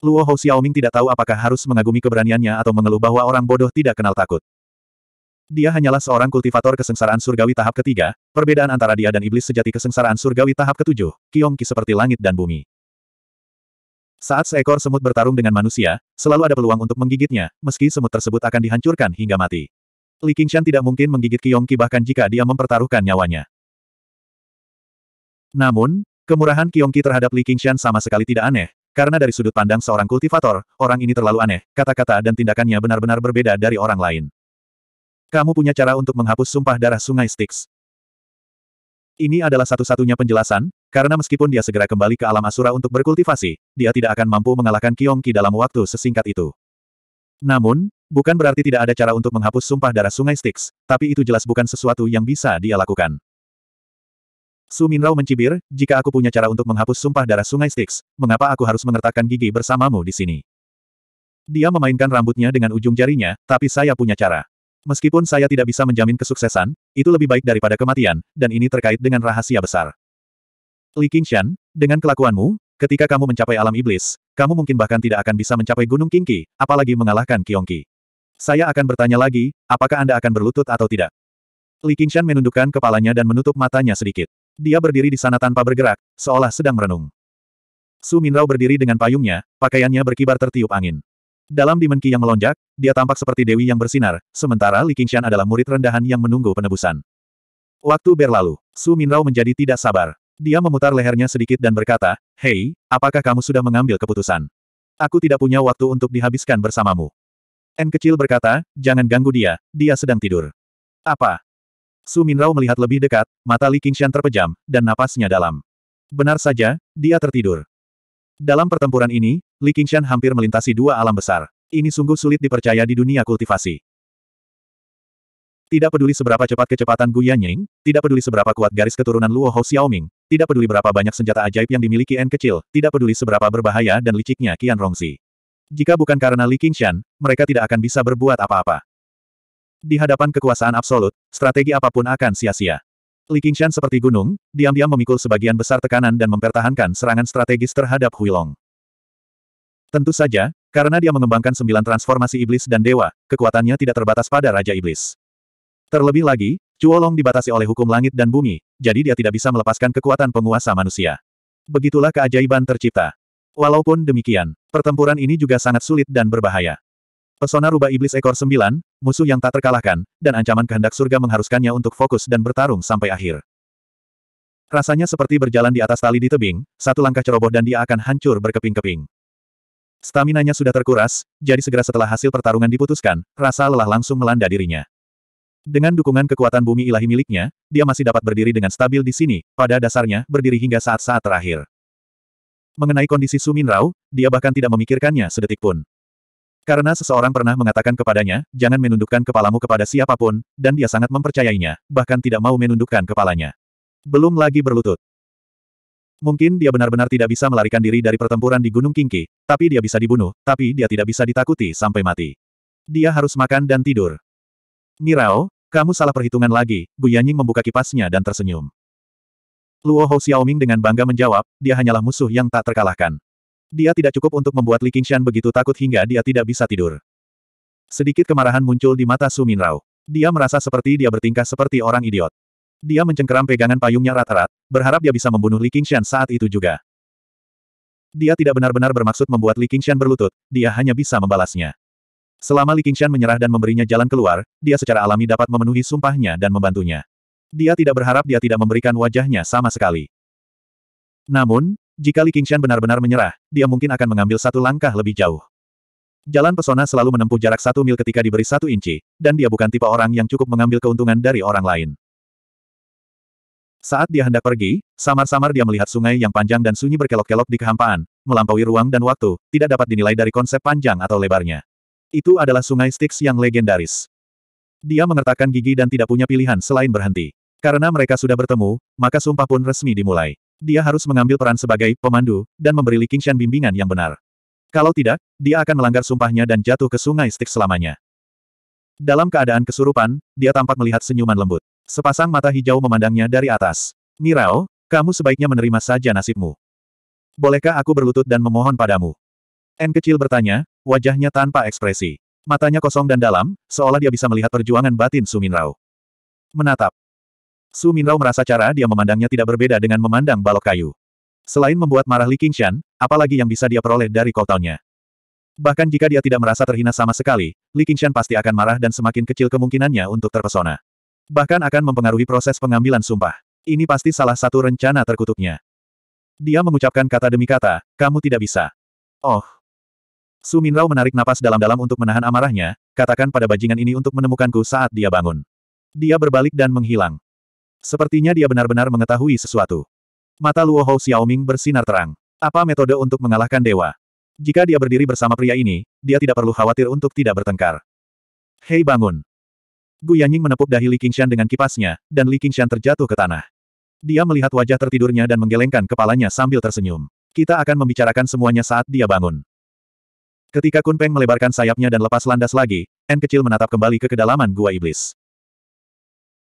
Luo Hou Xiaoming tidak tahu apakah harus mengagumi keberaniannya atau mengeluh bahwa orang bodoh tidak kenal takut. Dia hanyalah seorang kultivator kesengsaraan surgawi tahap ketiga, perbedaan antara dia dan iblis sejati kesengsaraan surgawi tahap ketujuh, Ki seperti langit dan bumi. Saat seekor semut bertarung dengan manusia, selalu ada peluang untuk menggigitnya, meski semut tersebut akan dihancurkan hingga mati. Li Qingshan tidak mungkin menggigit Ki bahkan jika dia mempertaruhkan nyawanya. Namun, Kemurahan Ki terhadap Li Qingshan sama sekali tidak aneh, karena dari sudut pandang seorang kultivator, orang ini terlalu aneh, kata-kata dan tindakannya benar-benar berbeda dari orang lain. Kamu punya cara untuk menghapus sumpah darah sungai Styx. Ini adalah satu-satunya penjelasan, karena meskipun dia segera kembali ke alam asura untuk berkultivasi, dia tidak akan mampu mengalahkan Kiongki dalam waktu sesingkat itu. Namun, bukan berarti tidak ada cara untuk menghapus sumpah darah sungai Styx, tapi itu jelas bukan sesuatu yang bisa dia lakukan. Su Suminrau mencibir, jika aku punya cara untuk menghapus sumpah darah sungai Styx, mengapa aku harus mengertakkan gigi bersamamu di sini? Dia memainkan rambutnya dengan ujung jarinya, tapi saya punya cara. Meskipun saya tidak bisa menjamin kesuksesan, itu lebih baik daripada kematian, dan ini terkait dengan rahasia besar. Li Qingshan, dengan kelakuanmu, ketika kamu mencapai alam iblis, kamu mungkin bahkan tidak akan bisa mencapai Gunung Kingki, apalagi mengalahkan Kiongki. Saya akan bertanya lagi, apakah Anda akan berlutut atau tidak? Li Qingshan menundukkan kepalanya dan menutup matanya sedikit. Dia berdiri di sana tanpa bergerak, seolah sedang merenung. Su Minrao berdiri dengan payungnya, pakaiannya berkibar tertiup angin. Dalam dimenki yang melonjak, dia tampak seperti dewi yang bersinar, sementara Li Qingshan adalah murid rendahan yang menunggu penebusan. Waktu berlalu, Su Minrao menjadi tidak sabar. Dia memutar lehernya sedikit dan berkata, Hei, apakah kamu sudah mengambil keputusan? Aku tidak punya waktu untuk dihabiskan bersamamu. N kecil berkata, jangan ganggu dia, dia sedang tidur. Apa? Su Min Minrao melihat lebih dekat, mata Li Qingshan terpejam, dan napasnya dalam. Benar saja, dia tertidur. Dalam pertempuran ini, Li Qingshan hampir melintasi dua alam besar. Ini sungguh sulit dipercaya di dunia kultivasi. Tidak peduli seberapa cepat kecepatan Gu Yanying, tidak peduli seberapa kuat garis keturunan Luo Hou Xiaoming, tidak peduli berapa banyak senjata ajaib yang dimiliki N kecil, tidak peduli seberapa berbahaya dan liciknya Qian Rongzi. Jika bukan karena Li Qingshan, mereka tidak akan bisa berbuat apa-apa. Di hadapan kekuasaan absolut, strategi apapun akan sia-sia. Li Qingshan seperti gunung, diam-diam memikul sebagian besar tekanan dan mempertahankan serangan strategis terhadap Huilong. Tentu saja, karena dia mengembangkan sembilan transformasi iblis dan dewa, kekuatannya tidak terbatas pada Raja Iblis. Terlebih lagi, Cuolong dibatasi oleh hukum langit dan bumi, jadi dia tidak bisa melepaskan kekuatan penguasa manusia. Begitulah keajaiban tercipta. Walaupun demikian, pertempuran ini juga sangat sulit dan berbahaya. Pesona rubah iblis ekor sembilan, musuh yang tak terkalahkan, dan ancaman kehendak surga mengharuskannya untuk fokus dan bertarung sampai akhir. Rasanya seperti berjalan di atas tali di tebing, satu langkah ceroboh dan dia akan hancur berkeping-keping. Staminanya sudah terkuras, jadi segera setelah hasil pertarungan diputuskan, rasa lelah langsung melanda dirinya. Dengan dukungan kekuatan bumi ilahi miliknya, dia masih dapat berdiri dengan stabil di sini, pada dasarnya, berdiri hingga saat-saat terakhir. Mengenai kondisi Suminrau, dia bahkan tidak memikirkannya sedetik pun. Karena seseorang pernah mengatakan kepadanya, jangan menundukkan kepalamu kepada siapapun, dan dia sangat mempercayainya, bahkan tidak mau menundukkan kepalanya. Belum lagi berlutut. Mungkin dia benar-benar tidak bisa melarikan diri dari pertempuran di Gunung Kingki, tapi dia bisa dibunuh, tapi dia tidak bisa ditakuti sampai mati. Dia harus makan dan tidur. Mirao, kamu salah perhitungan lagi, Bu Yanying membuka kipasnya dan tersenyum. Luo Hou Xiaoming dengan bangga menjawab, dia hanyalah musuh yang tak terkalahkan. Dia tidak cukup untuk membuat Li Qingshan begitu takut hingga dia tidak bisa tidur. Sedikit kemarahan muncul di mata Su Minrao. Dia merasa seperti dia bertingkah seperti orang idiot. Dia mencengkeram pegangan payungnya rat-rat, berharap dia bisa membunuh Li Qingshan saat itu juga. Dia tidak benar-benar bermaksud membuat Li Qingshan berlutut, dia hanya bisa membalasnya. Selama Li Qingshan menyerah dan memberinya jalan keluar, dia secara alami dapat memenuhi sumpahnya dan membantunya. Dia tidak berharap dia tidak memberikan wajahnya sama sekali. Namun, jika Li Qingshan benar-benar menyerah, dia mungkin akan mengambil satu langkah lebih jauh. Jalan pesona selalu menempuh jarak satu mil ketika diberi satu inci, dan dia bukan tipe orang yang cukup mengambil keuntungan dari orang lain. Saat dia hendak pergi, samar-samar dia melihat sungai yang panjang dan sunyi berkelok-kelok di kehampaan, melampaui ruang dan waktu, tidak dapat dinilai dari konsep panjang atau lebarnya. Itu adalah sungai Styx yang legendaris. Dia mengertakkan gigi dan tidak punya pilihan selain berhenti. Karena mereka sudah bertemu, maka sumpah pun resmi dimulai dia harus mengambil peran sebagai pemandu, dan memberi Li Qingshan bimbingan yang benar. Kalau tidak, dia akan melanggar sumpahnya dan jatuh ke sungai stik selamanya. Dalam keadaan kesurupan, dia tampak melihat senyuman lembut. Sepasang mata hijau memandangnya dari atas. Mirao, kamu sebaiknya menerima saja nasibmu. Bolehkah aku berlutut dan memohon padamu? N kecil bertanya, wajahnya tanpa ekspresi. Matanya kosong dan dalam, seolah dia bisa melihat perjuangan batin Suminrao. Menatap, Su Minrao merasa cara dia memandangnya tidak berbeda dengan memandang balok kayu. Selain membuat marah Li Qingshan, apalagi yang bisa dia peroleh dari kotaunya. Bahkan jika dia tidak merasa terhina sama sekali, Li Qingshan pasti akan marah dan semakin kecil kemungkinannya untuk terpesona. Bahkan akan mempengaruhi proses pengambilan sumpah. Ini pasti salah satu rencana terkutuknya. Dia mengucapkan kata demi kata, kamu tidak bisa. Oh. Su Minrao menarik napas dalam-dalam untuk menahan amarahnya, katakan pada bajingan ini untuk menemukanku saat dia bangun. Dia berbalik dan menghilang. Sepertinya dia benar-benar mengetahui sesuatu. Mata Luo Hou Xiaoming bersinar terang. Apa metode untuk mengalahkan dewa? Jika dia berdiri bersama pria ini, dia tidak perlu khawatir untuk tidak bertengkar. Hei bangun! Gu Yanying menepuk dahi Li Qingshan dengan kipasnya, dan Li Qingshan terjatuh ke tanah. Dia melihat wajah tertidurnya dan menggelengkan kepalanya sambil tersenyum. Kita akan membicarakan semuanya saat dia bangun. Ketika Kun Peng melebarkan sayapnya dan lepas landas lagi, N kecil menatap kembali ke kedalaman gua iblis.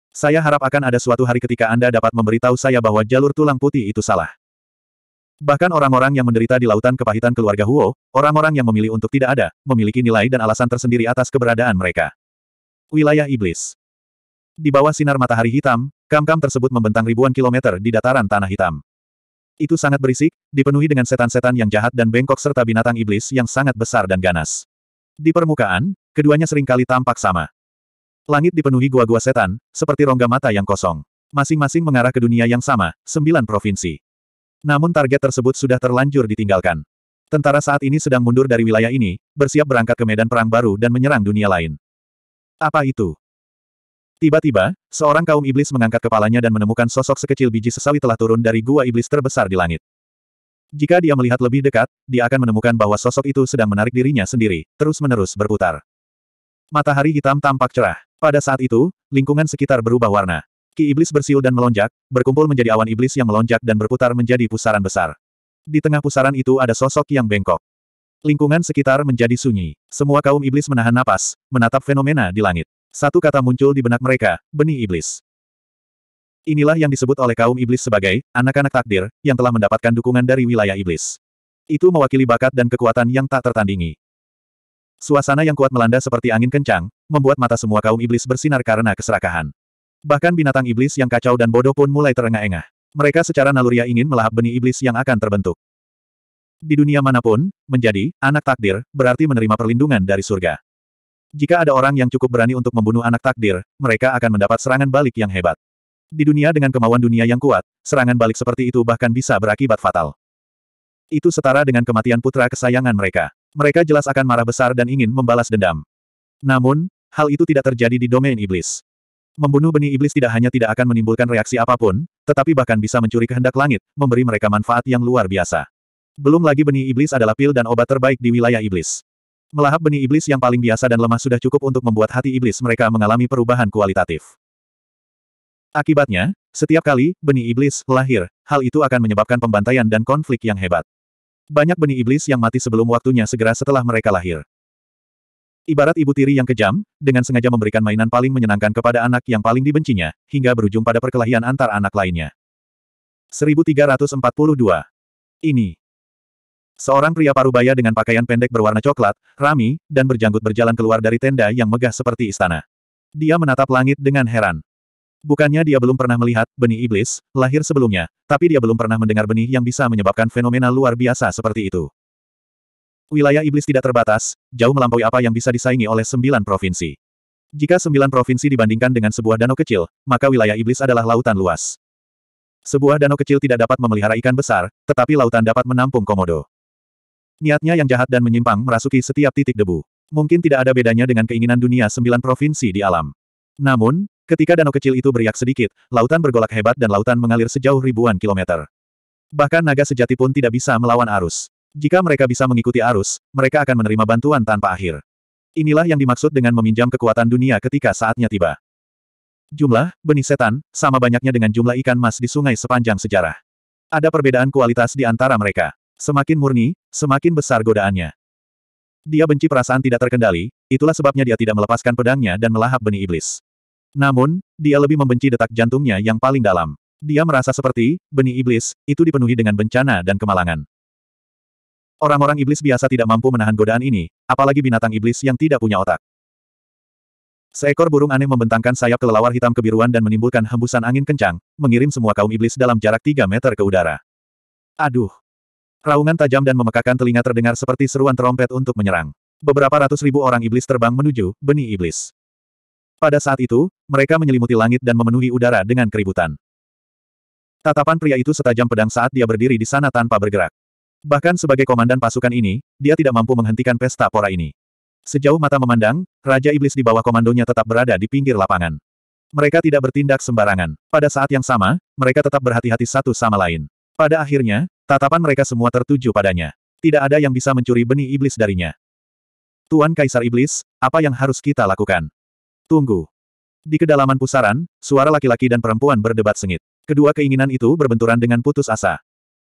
Saya harap akan ada suatu hari ketika Anda dapat memberitahu saya bahwa jalur tulang putih itu salah. Bahkan orang-orang yang menderita di lautan kepahitan keluarga Huo, orang-orang yang memilih untuk tidak ada, memiliki nilai dan alasan tersendiri atas keberadaan mereka. Wilayah Iblis Di bawah sinar matahari hitam, kam-kam tersebut membentang ribuan kilometer di dataran Tanah Hitam. Itu sangat berisik, dipenuhi dengan setan-setan yang jahat dan bengkok serta binatang iblis yang sangat besar dan ganas. Di permukaan, keduanya seringkali tampak sama. Langit dipenuhi gua-gua setan, seperti rongga mata yang kosong. Masing-masing mengarah ke dunia yang sama, sembilan provinsi. Namun target tersebut sudah terlanjur ditinggalkan. Tentara saat ini sedang mundur dari wilayah ini, bersiap berangkat ke medan perang baru dan menyerang dunia lain. Apa itu? Tiba-tiba, seorang kaum iblis mengangkat kepalanya dan menemukan sosok sekecil biji sesawi telah turun dari gua iblis terbesar di langit. Jika dia melihat lebih dekat, dia akan menemukan bahwa sosok itu sedang menarik dirinya sendiri, terus-menerus berputar. Matahari hitam tampak cerah. Pada saat itu, lingkungan sekitar berubah warna. Ki iblis bersiul dan melonjak, berkumpul menjadi awan iblis yang melonjak dan berputar menjadi pusaran besar. Di tengah pusaran itu ada sosok yang bengkok. Lingkungan sekitar menjadi sunyi. Semua kaum iblis menahan napas, menatap fenomena di langit. Satu kata muncul di benak mereka, benih iblis. Inilah yang disebut oleh kaum iblis sebagai anak-anak takdir, yang telah mendapatkan dukungan dari wilayah iblis. Itu mewakili bakat dan kekuatan yang tak tertandingi. Suasana yang kuat melanda seperti angin kencang, membuat mata semua kaum iblis bersinar karena keserakahan. Bahkan binatang iblis yang kacau dan bodoh pun mulai terengah-engah. Mereka secara naluriah ingin melahap benih iblis yang akan terbentuk. Di dunia manapun, menjadi anak takdir berarti menerima perlindungan dari surga. Jika ada orang yang cukup berani untuk membunuh anak takdir, mereka akan mendapat serangan balik yang hebat. Di dunia dengan kemauan dunia yang kuat, serangan balik seperti itu bahkan bisa berakibat fatal. Itu setara dengan kematian putra kesayangan mereka. Mereka jelas akan marah besar dan ingin membalas dendam. Namun, hal itu tidak terjadi di domain iblis. Membunuh benih iblis tidak hanya tidak akan menimbulkan reaksi apapun, tetapi bahkan bisa mencuri kehendak langit, memberi mereka manfaat yang luar biasa. Belum lagi benih iblis adalah pil dan obat terbaik di wilayah iblis. Melahap benih iblis yang paling biasa dan lemah sudah cukup untuk membuat hati iblis mereka mengalami perubahan kualitatif. Akibatnya, setiap kali benih iblis lahir, hal itu akan menyebabkan pembantaian dan konflik yang hebat. Banyak benih iblis yang mati sebelum waktunya segera setelah mereka lahir. Ibarat ibu tiri yang kejam, dengan sengaja memberikan mainan paling menyenangkan kepada anak yang paling dibencinya, hingga berujung pada perkelahian antar anak lainnya. 1342. Ini. Seorang pria parubaya dengan pakaian pendek berwarna coklat, rami, dan berjanggut berjalan keluar dari tenda yang megah seperti istana. Dia menatap langit dengan heran. Bukannya dia belum pernah melihat benih iblis lahir sebelumnya, tapi dia belum pernah mendengar benih yang bisa menyebabkan fenomena luar biasa seperti itu. Wilayah iblis tidak terbatas, jauh melampaui apa yang bisa disaingi oleh sembilan provinsi. Jika sembilan provinsi dibandingkan dengan sebuah danau kecil, maka wilayah iblis adalah lautan luas. Sebuah danau kecil tidak dapat memelihara ikan besar, tetapi lautan dapat menampung komodo. Niatnya yang jahat dan menyimpang merasuki setiap titik debu. Mungkin tidak ada bedanya dengan keinginan dunia sembilan provinsi di alam. Namun, Ketika danau kecil itu beriak sedikit, lautan bergolak hebat dan lautan mengalir sejauh ribuan kilometer. Bahkan naga sejati pun tidak bisa melawan arus. Jika mereka bisa mengikuti arus, mereka akan menerima bantuan tanpa akhir. Inilah yang dimaksud dengan meminjam kekuatan dunia ketika saatnya tiba. Jumlah, benih setan, sama banyaknya dengan jumlah ikan mas di sungai sepanjang sejarah. Ada perbedaan kualitas di antara mereka. Semakin murni, semakin besar godaannya. Dia benci perasaan tidak terkendali, itulah sebabnya dia tidak melepaskan pedangnya dan melahap benih iblis. Namun, dia lebih membenci detak jantungnya yang paling dalam. Dia merasa seperti, benih iblis, itu dipenuhi dengan bencana dan kemalangan. Orang-orang iblis biasa tidak mampu menahan godaan ini, apalagi binatang iblis yang tidak punya otak. Seekor burung aneh membentangkan sayap kelelawar hitam kebiruan dan menimbulkan hembusan angin kencang, mengirim semua kaum iblis dalam jarak 3 meter ke udara. Aduh! Raungan tajam dan memekakan telinga terdengar seperti seruan terompet untuk menyerang. Beberapa ratus ribu orang iblis terbang menuju benih iblis. Pada saat itu, mereka menyelimuti langit dan memenuhi udara dengan keributan. Tatapan pria itu setajam pedang saat dia berdiri di sana tanpa bergerak. Bahkan sebagai komandan pasukan ini, dia tidak mampu menghentikan pesta pora ini. Sejauh mata memandang, Raja Iblis di bawah komandonya tetap berada di pinggir lapangan. Mereka tidak bertindak sembarangan. Pada saat yang sama, mereka tetap berhati-hati satu sama lain. Pada akhirnya, tatapan mereka semua tertuju padanya. Tidak ada yang bisa mencuri benih iblis darinya. Tuan Kaisar Iblis, apa yang harus kita lakukan? Tunggu. Di kedalaman pusaran, suara laki-laki dan perempuan berdebat sengit. Kedua keinginan itu berbenturan dengan putus asa.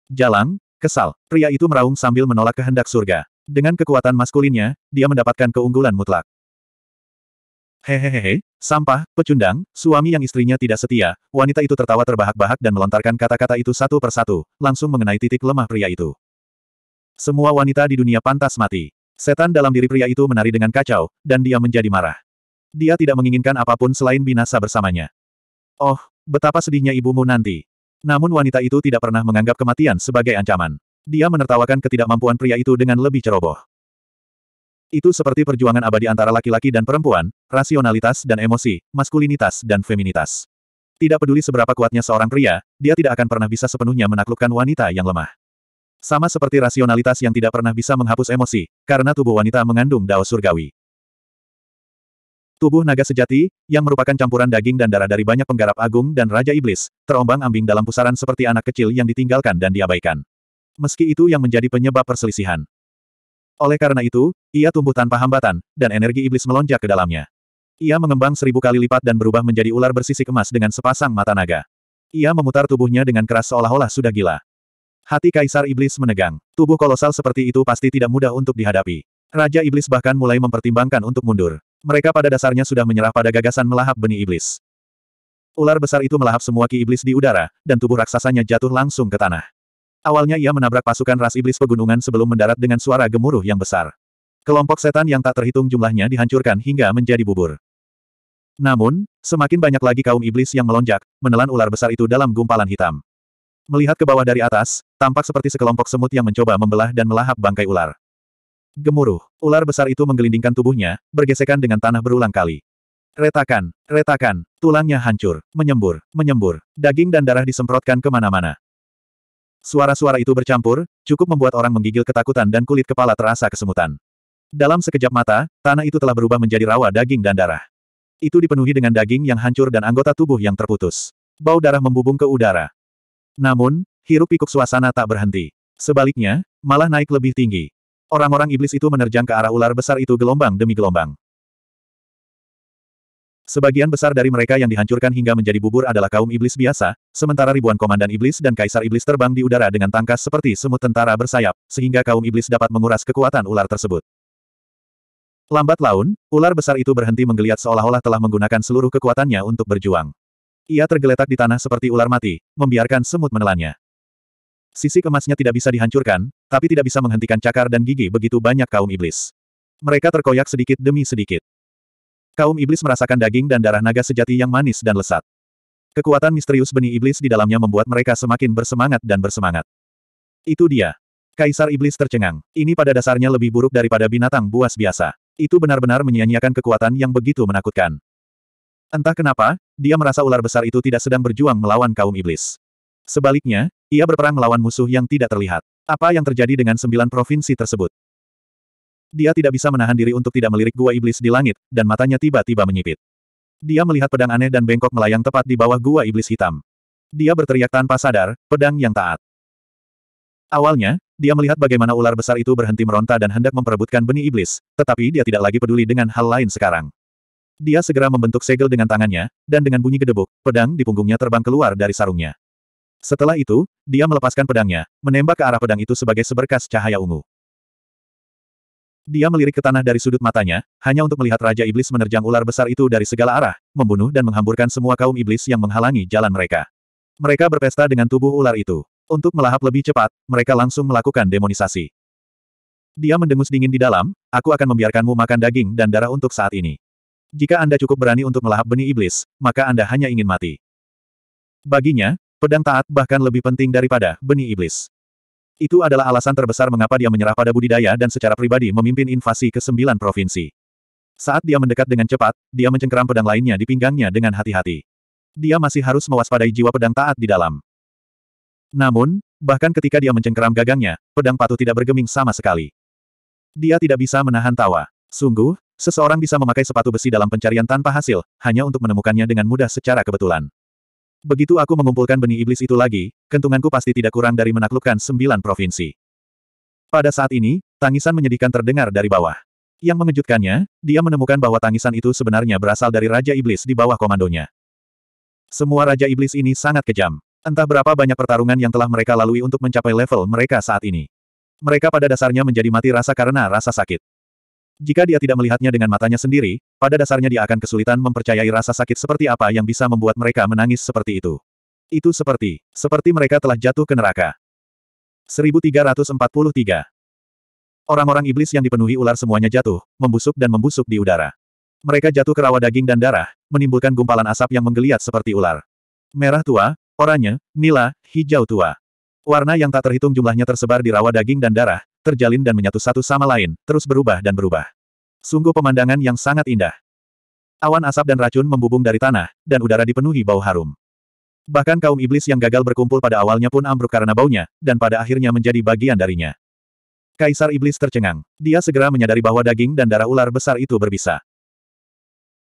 Jalang, kesal, pria itu meraung sambil menolak kehendak surga. Dengan kekuatan maskulinnya, dia mendapatkan keunggulan mutlak. Hehehehe, sampah, pecundang, suami yang istrinya tidak setia, wanita itu tertawa terbahak-bahak dan melontarkan kata-kata itu satu persatu, langsung mengenai titik lemah pria itu. Semua wanita di dunia pantas mati. Setan dalam diri pria itu menari dengan kacau, dan dia menjadi marah. Dia tidak menginginkan apapun selain binasa bersamanya. Oh, betapa sedihnya ibumu nanti. Namun wanita itu tidak pernah menganggap kematian sebagai ancaman. Dia menertawakan ketidakmampuan pria itu dengan lebih ceroboh. Itu seperti perjuangan abadi antara laki-laki dan perempuan, rasionalitas dan emosi, maskulinitas dan feminitas. Tidak peduli seberapa kuatnya seorang pria, dia tidak akan pernah bisa sepenuhnya menaklukkan wanita yang lemah. Sama seperti rasionalitas yang tidak pernah bisa menghapus emosi, karena tubuh wanita mengandung dao surgawi. Tubuh naga sejati, yang merupakan campuran daging dan darah dari banyak penggarap agung dan Raja Iblis, terombang-ambing dalam pusaran seperti anak kecil yang ditinggalkan dan diabaikan. Meski itu yang menjadi penyebab perselisihan. Oleh karena itu, ia tumbuh tanpa hambatan, dan energi iblis melonjak ke dalamnya. Ia mengembang seribu kali lipat dan berubah menjadi ular bersisik emas dengan sepasang mata naga. Ia memutar tubuhnya dengan keras seolah-olah sudah gila. Hati Kaisar Iblis menegang. Tubuh kolosal seperti itu pasti tidak mudah untuk dihadapi. Raja Iblis bahkan mulai mempertimbangkan untuk mundur. Mereka pada dasarnya sudah menyerah pada gagasan melahap benih iblis. Ular besar itu melahap semua ki iblis di udara, dan tubuh raksasanya jatuh langsung ke tanah. Awalnya ia menabrak pasukan ras iblis pegunungan sebelum mendarat dengan suara gemuruh yang besar. Kelompok setan yang tak terhitung jumlahnya dihancurkan hingga menjadi bubur. Namun, semakin banyak lagi kaum iblis yang melonjak, menelan ular besar itu dalam gumpalan hitam. Melihat ke bawah dari atas, tampak seperti sekelompok semut yang mencoba membelah dan melahap bangkai ular. Gemuruh, ular besar itu menggelindingkan tubuhnya, bergesekan dengan tanah berulang kali. Retakan, retakan, tulangnya hancur, menyembur, menyembur, daging dan darah disemprotkan kemana-mana. Suara-suara itu bercampur, cukup membuat orang menggigil ketakutan dan kulit kepala terasa kesemutan. Dalam sekejap mata, tanah itu telah berubah menjadi rawa daging dan darah. Itu dipenuhi dengan daging yang hancur dan anggota tubuh yang terputus. Bau darah membubung ke udara. Namun, hirup pikuk suasana tak berhenti. Sebaliknya, malah naik lebih tinggi. Orang-orang iblis itu menerjang ke arah ular besar itu gelombang demi gelombang. Sebagian besar dari mereka yang dihancurkan hingga menjadi bubur adalah kaum iblis biasa, sementara ribuan komandan iblis dan kaisar iblis terbang di udara dengan tangkas seperti semut tentara bersayap, sehingga kaum iblis dapat menguras kekuatan ular tersebut. Lambat laun, ular besar itu berhenti menggeliat seolah-olah telah menggunakan seluruh kekuatannya untuk berjuang. Ia tergeletak di tanah seperti ular mati, membiarkan semut menelannya. Sisi kemasnya tidak bisa dihancurkan, tapi tidak bisa menghentikan cakar dan gigi begitu banyak kaum iblis. Mereka terkoyak sedikit demi sedikit. Kaum iblis merasakan daging dan darah naga sejati yang manis dan lesat. Kekuatan misterius benih iblis di dalamnya membuat mereka semakin bersemangat dan bersemangat. Itu dia. Kaisar iblis tercengang. Ini pada dasarnya lebih buruk daripada binatang buas biasa. Itu benar-benar menyia-nyiakan kekuatan yang begitu menakutkan. Entah kenapa, dia merasa ular besar itu tidak sedang berjuang melawan kaum iblis. Sebaliknya, ia berperang melawan musuh yang tidak terlihat. Apa yang terjadi dengan sembilan provinsi tersebut? Dia tidak bisa menahan diri untuk tidak melirik gua iblis di langit, dan matanya tiba-tiba menyipit. Dia melihat pedang aneh dan bengkok melayang tepat di bawah gua iblis hitam. Dia berteriak tanpa sadar, pedang yang taat. Awalnya, dia melihat bagaimana ular besar itu berhenti meronta dan hendak memperebutkan benih iblis, tetapi dia tidak lagi peduli dengan hal lain sekarang. Dia segera membentuk segel dengan tangannya, dan dengan bunyi gedebuk, pedang di punggungnya terbang keluar dari sarungnya. Setelah itu, dia melepaskan pedangnya, menembak ke arah pedang itu sebagai seberkas cahaya ungu. Dia melirik ke tanah dari sudut matanya, hanya untuk melihat Raja Iblis menerjang ular besar itu dari segala arah, membunuh dan menghamburkan semua kaum iblis yang menghalangi jalan mereka. Mereka berpesta dengan tubuh ular itu. Untuk melahap lebih cepat, mereka langsung melakukan demonisasi. Dia mendengus dingin di dalam, aku akan membiarkanmu makan daging dan darah untuk saat ini. Jika Anda cukup berani untuk melahap benih iblis, maka Anda hanya ingin mati. Baginya, Pedang taat bahkan lebih penting daripada benih iblis. Itu adalah alasan terbesar mengapa dia menyerah pada budidaya dan secara pribadi memimpin invasi ke sembilan provinsi. Saat dia mendekat dengan cepat, dia mencengkeram pedang lainnya di pinggangnya dengan hati-hati. Dia masih harus mewaspadai jiwa pedang taat di dalam. Namun, bahkan ketika dia mencengkeram gagangnya, pedang patuh tidak bergeming sama sekali. Dia tidak bisa menahan tawa. Sungguh, seseorang bisa memakai sepatu besi dalam pencarian tanpa hasil, hanya untuk menemukannya dengan mudah secara kebetulan. Begitu aku mengumpulkan benih iblis itu lagi, kentunganku pasti tidak kurang dari menaklukkan sembilan provinsi. Pada saat ini, tangisan menyedihkan terdengar dari bawah. Yang mengejutkannya, dia menemukan bahwa tangisan itu sebenarnya berasal dari Raja Iblis di bawah komandonya. Semua Raja Iblis ini sangat kejam. Entah berapa banyak pertarungan yang telah mereka lalui untuk mencapai level mereka saat ini. Mereka pada dasarnya menjadi mati rasa karena rasa sakit. Jika dia tidak melihatnya dengan matanya sendiri, pada dasarnya dia akan kesulitan mempercayai rasa sakit seperti apa yang bisa membuat mereka menangis seperti itu. Itu seperti, seperti mereka telah jatuh ke neraka. 1343 Orang-orang iblis yang dipenuhi ular semuanya jatuh, membusuk dan membusuk di udara. Mereka jatuh ke rawa daging dan darah, menimbulkan gumpalan asap yang menggeliat seperti ular. Merah tua, oranye, nila, hijau tua. Warna yang tak terhitung jumlahnya tersebar di rawa daging dan darah, terjalin dan menyatu satu sama lain, terus berubah dan berubah. Sungguh pemandangan yang sangat indah. Awan asap dan racun membubung dari tanah, dan udara dipenuhi bau harum. Bahkan kaum iblis yang gagal berkumpul pada awalnya pun ambruk karena baunya, dan pada akhirnya menjadi bagian darinya. Kaisar Iblis tercengang. Dia segera menyadari bahwa daging dan darah ular besar itu berbisa.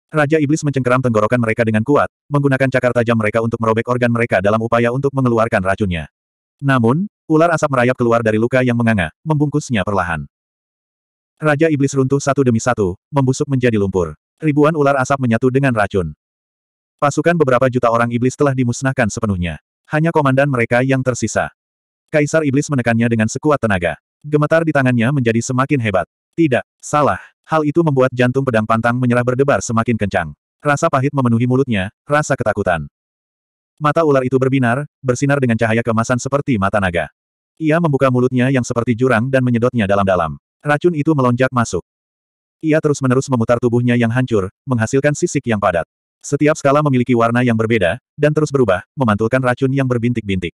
Raja Iblis mencengkeram tenggorokan mereka dengan kuat, menggunakan cakar tajam mereka untuk merobek organ mereka dalam upaya untuk mengeluarkan racunnya. Namun, ular asap merayap keluar dari luka yang menganga, membungkusnya perlahan. Raja Iblis runtuh satu demi satu, membusuk menjadi lumpur. Ribuan ular asap menyatu dengan racun. Pasukan beberapa juta orang iblis telah dimusnahkan sepenuhnya. Hanya komandan mereka yang tersisa. Kaisar Iblis menekannya dengan sekuat tenaga. Gemetar di tangannya menjadi semakin hebat. Tidak, salah. Hal itu membuat jantung pedang pantang menyerah berdebar semakin kencang. Rasa pahit memenuhi mulutnya, rasa ketakutan. Mata ular itu berbinar, bersinar dengan cahaya kemasan seperti mata naga. Ia membuka mulutnya yang seperti jurang dan menyedotnya dalam-dalam. Racun itu melonjak masuk. Ia terus-menerus memutar tubuhnya yang hancur, menghasilkan sisik yang padat. Setiap skala memiliki warna yang berbeda, dan terus berubah, memantulkan racun yang berbintik-bintik.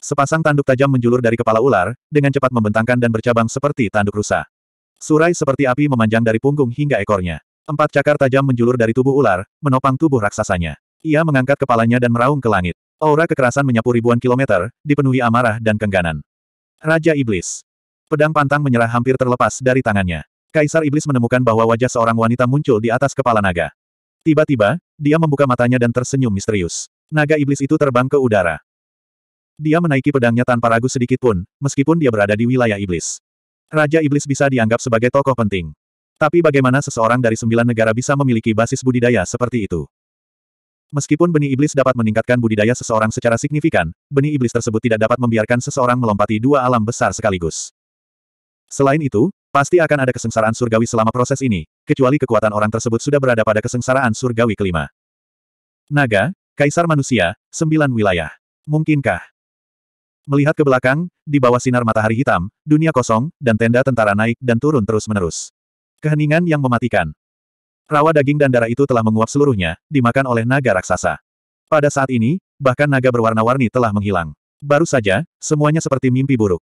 Sepasang tanduk tajam menjulur dari kepala ular, dengan cepat membentangkan dan bercabang seperti tanduk rusa. Surai seperti api memanjang dari punggung hingga ekornya. Empat cakar tajam menjulur dari tubuh ular, menopang tubuh raksasanya. Ia mengangkat kepalanya dan meraung ke langit. Aura kekerasan menyapu ribuan kilometer, dipenuhi amarah dan kengganan. Raja Iblis. Pedang pantang menyerah hampir terlepas dari tangannya. Kaisar Iblis menemukan bahwa wajah seorang wanita muncul di atas kepala naga. Tiba-tiba, dia membuka matanya dan tersenyum misterius. Naga Iblis itu terbang ke udara. Dia menaiki pedangnya tanpa ragu sedikit pun, meskipun dia berada di wilayah Iblis. Raja Iblis bisa dianggap sebagai tokoh penting. Tapi bagaimana seseorang dari sembilan negara bisa memiliki basis budidaya seperti itu? Meskipun benih iblis dapat meningkatkan budidaya seseorang secara signifikan, benih iblis tersebut tidak dapat membiarkan seseorang melompati dua alam besar sekaligus. Selain itu, pasti akan ada kesengsaraan surgawi selama proses ini, kecuali kekuatan orang tersebut sudah berada pada kesengsaraan surgawi kelima. Naga, Kaisar Manusia, Sembilan Wilayah. Mungkinkah? Melihat ke belakang, di bawah sinar matahari hitam, dunia kosong, dan tenda tentara naik dan turun terus-menerus. Keheningan yang mematikan. Rawa daging dan darah itu telah menguap seluruhnya, dimakan oleh naga raksasa. Pada saat ini, bahkan naga berwarna-warni telah menghilang. Baru saja, semuanya seperti mimpi buruk.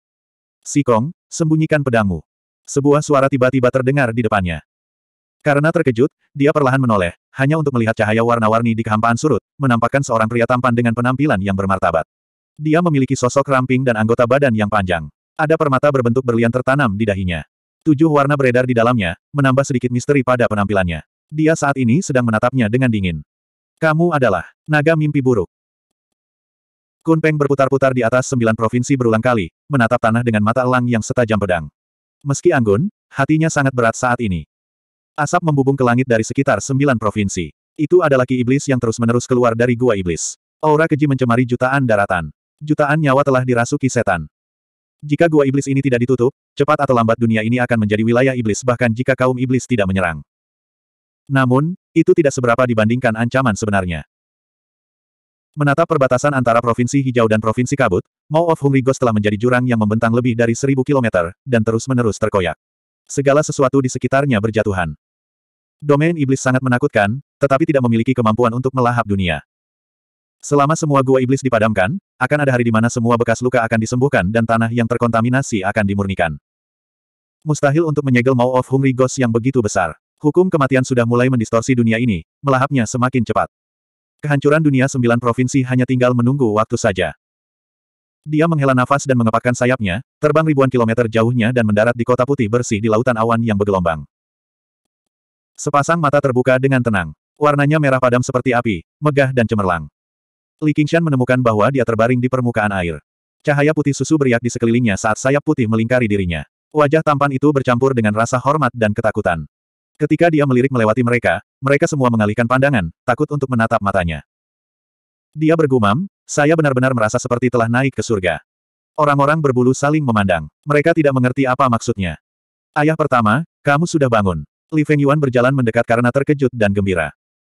Sikong, sembunyikan pedangmu. Sebuah suara tiba-tiba terdengar di depannya. Karena terkejut, dia perlahan menoleh, hanya untuk melihat cahaya warna-warni di kehampaan surut, menampakkan seorang pria tampan dengan penampilan yang bermartabat. Dia memiliki sosok ramping dan anggota badan yang panjang. Ada permata berbentuk berlian tertanam di dahinya. Tujuh warna beredar di dalamnya, menambah sedikit misteri pada penampilannya. Dia saat ini sedang menatapnya dengan dingin. Kamu adalah naga mimpi buruk. Kunpeng berputar-putar di atas sembilan provinsi berulang kali, menatap tanah dengan mata elang yang setajam pedang. Meski anggun, hatinya sangat berat saat ini. Asap membubung ke langit dari sekitar sembilan provinsi. Itu adalah ki iblis yang terus-menerus keluar dari gua iblis. Aura keji mencemari jutaan daratan. Jutaan nyawa telah dirasuki setan. Jika gua iblis ini tidak ditutup, cepat atau lambat dunia ini akan menjadi wilayah iblis bahkan jika kaum iblis tidak menyerang. Namun, itu tidak seberapa dibandingkan ancaman sebenarnya. Menatap perbatasan antara Provinsi Hijau dan Provinsi Kabut, Mao of Hungry Ghost telah menjadi jurang yang membentang lebih dari seribu kilometer, dan terus-menerus terkoyak. Segala sesuatu di sekitarnya berjatuhan. Domain iblis sangat menakutkan, tetapi tidak memiliki kemampuan untuk melahap dunia. Selama semua gua iblis dipadamkan, akan ada hari di mana semua bekas luka akan disembuhkan dan tanah yang terkontaminasi akan dimurnikan. Mustahil untuk menyegel mau of Hungry Ghost yang begitu besar. Hukum kematian sudah mulai mendistorsi dunia ini, melahapnya semakin cepat. Kehancuran dunia sembilan provinsi hanya tinggal menunggu waktu saja. Dia menghela nafas dan mengepakkan sayapnya, terbang ribuan kilometer jauhnya dan mendarat di kota putih bersih di lautan awan yang bergelombang. Sepasang mata terbuka dengan tenang. Warnanya merah padam seperti api, megah dan cemerlang. Li Qingshan menemukan bahwa dia terbaring di permukaan air. Cahaya putih susu beriak di sekelilingnya saat sayap putih melingkari dirinya. Wajah tampan itu bercampur dengan rasa hormat dan ketakutan. Ketika dia melirik melewati mereka, mereka semua mengalihkan pandangan, takut untuk menatap matanya. Dia bergumam, saya benar-benar merasa seperti telah naik ke surga. Orang-orang berbulu saling memandang. Mereka tidak mengerti apa maksudnya. Ayah pertama, kamu sudah bangun. Li Feng Yuan berjalan mendekat karena terkejut dan gembira.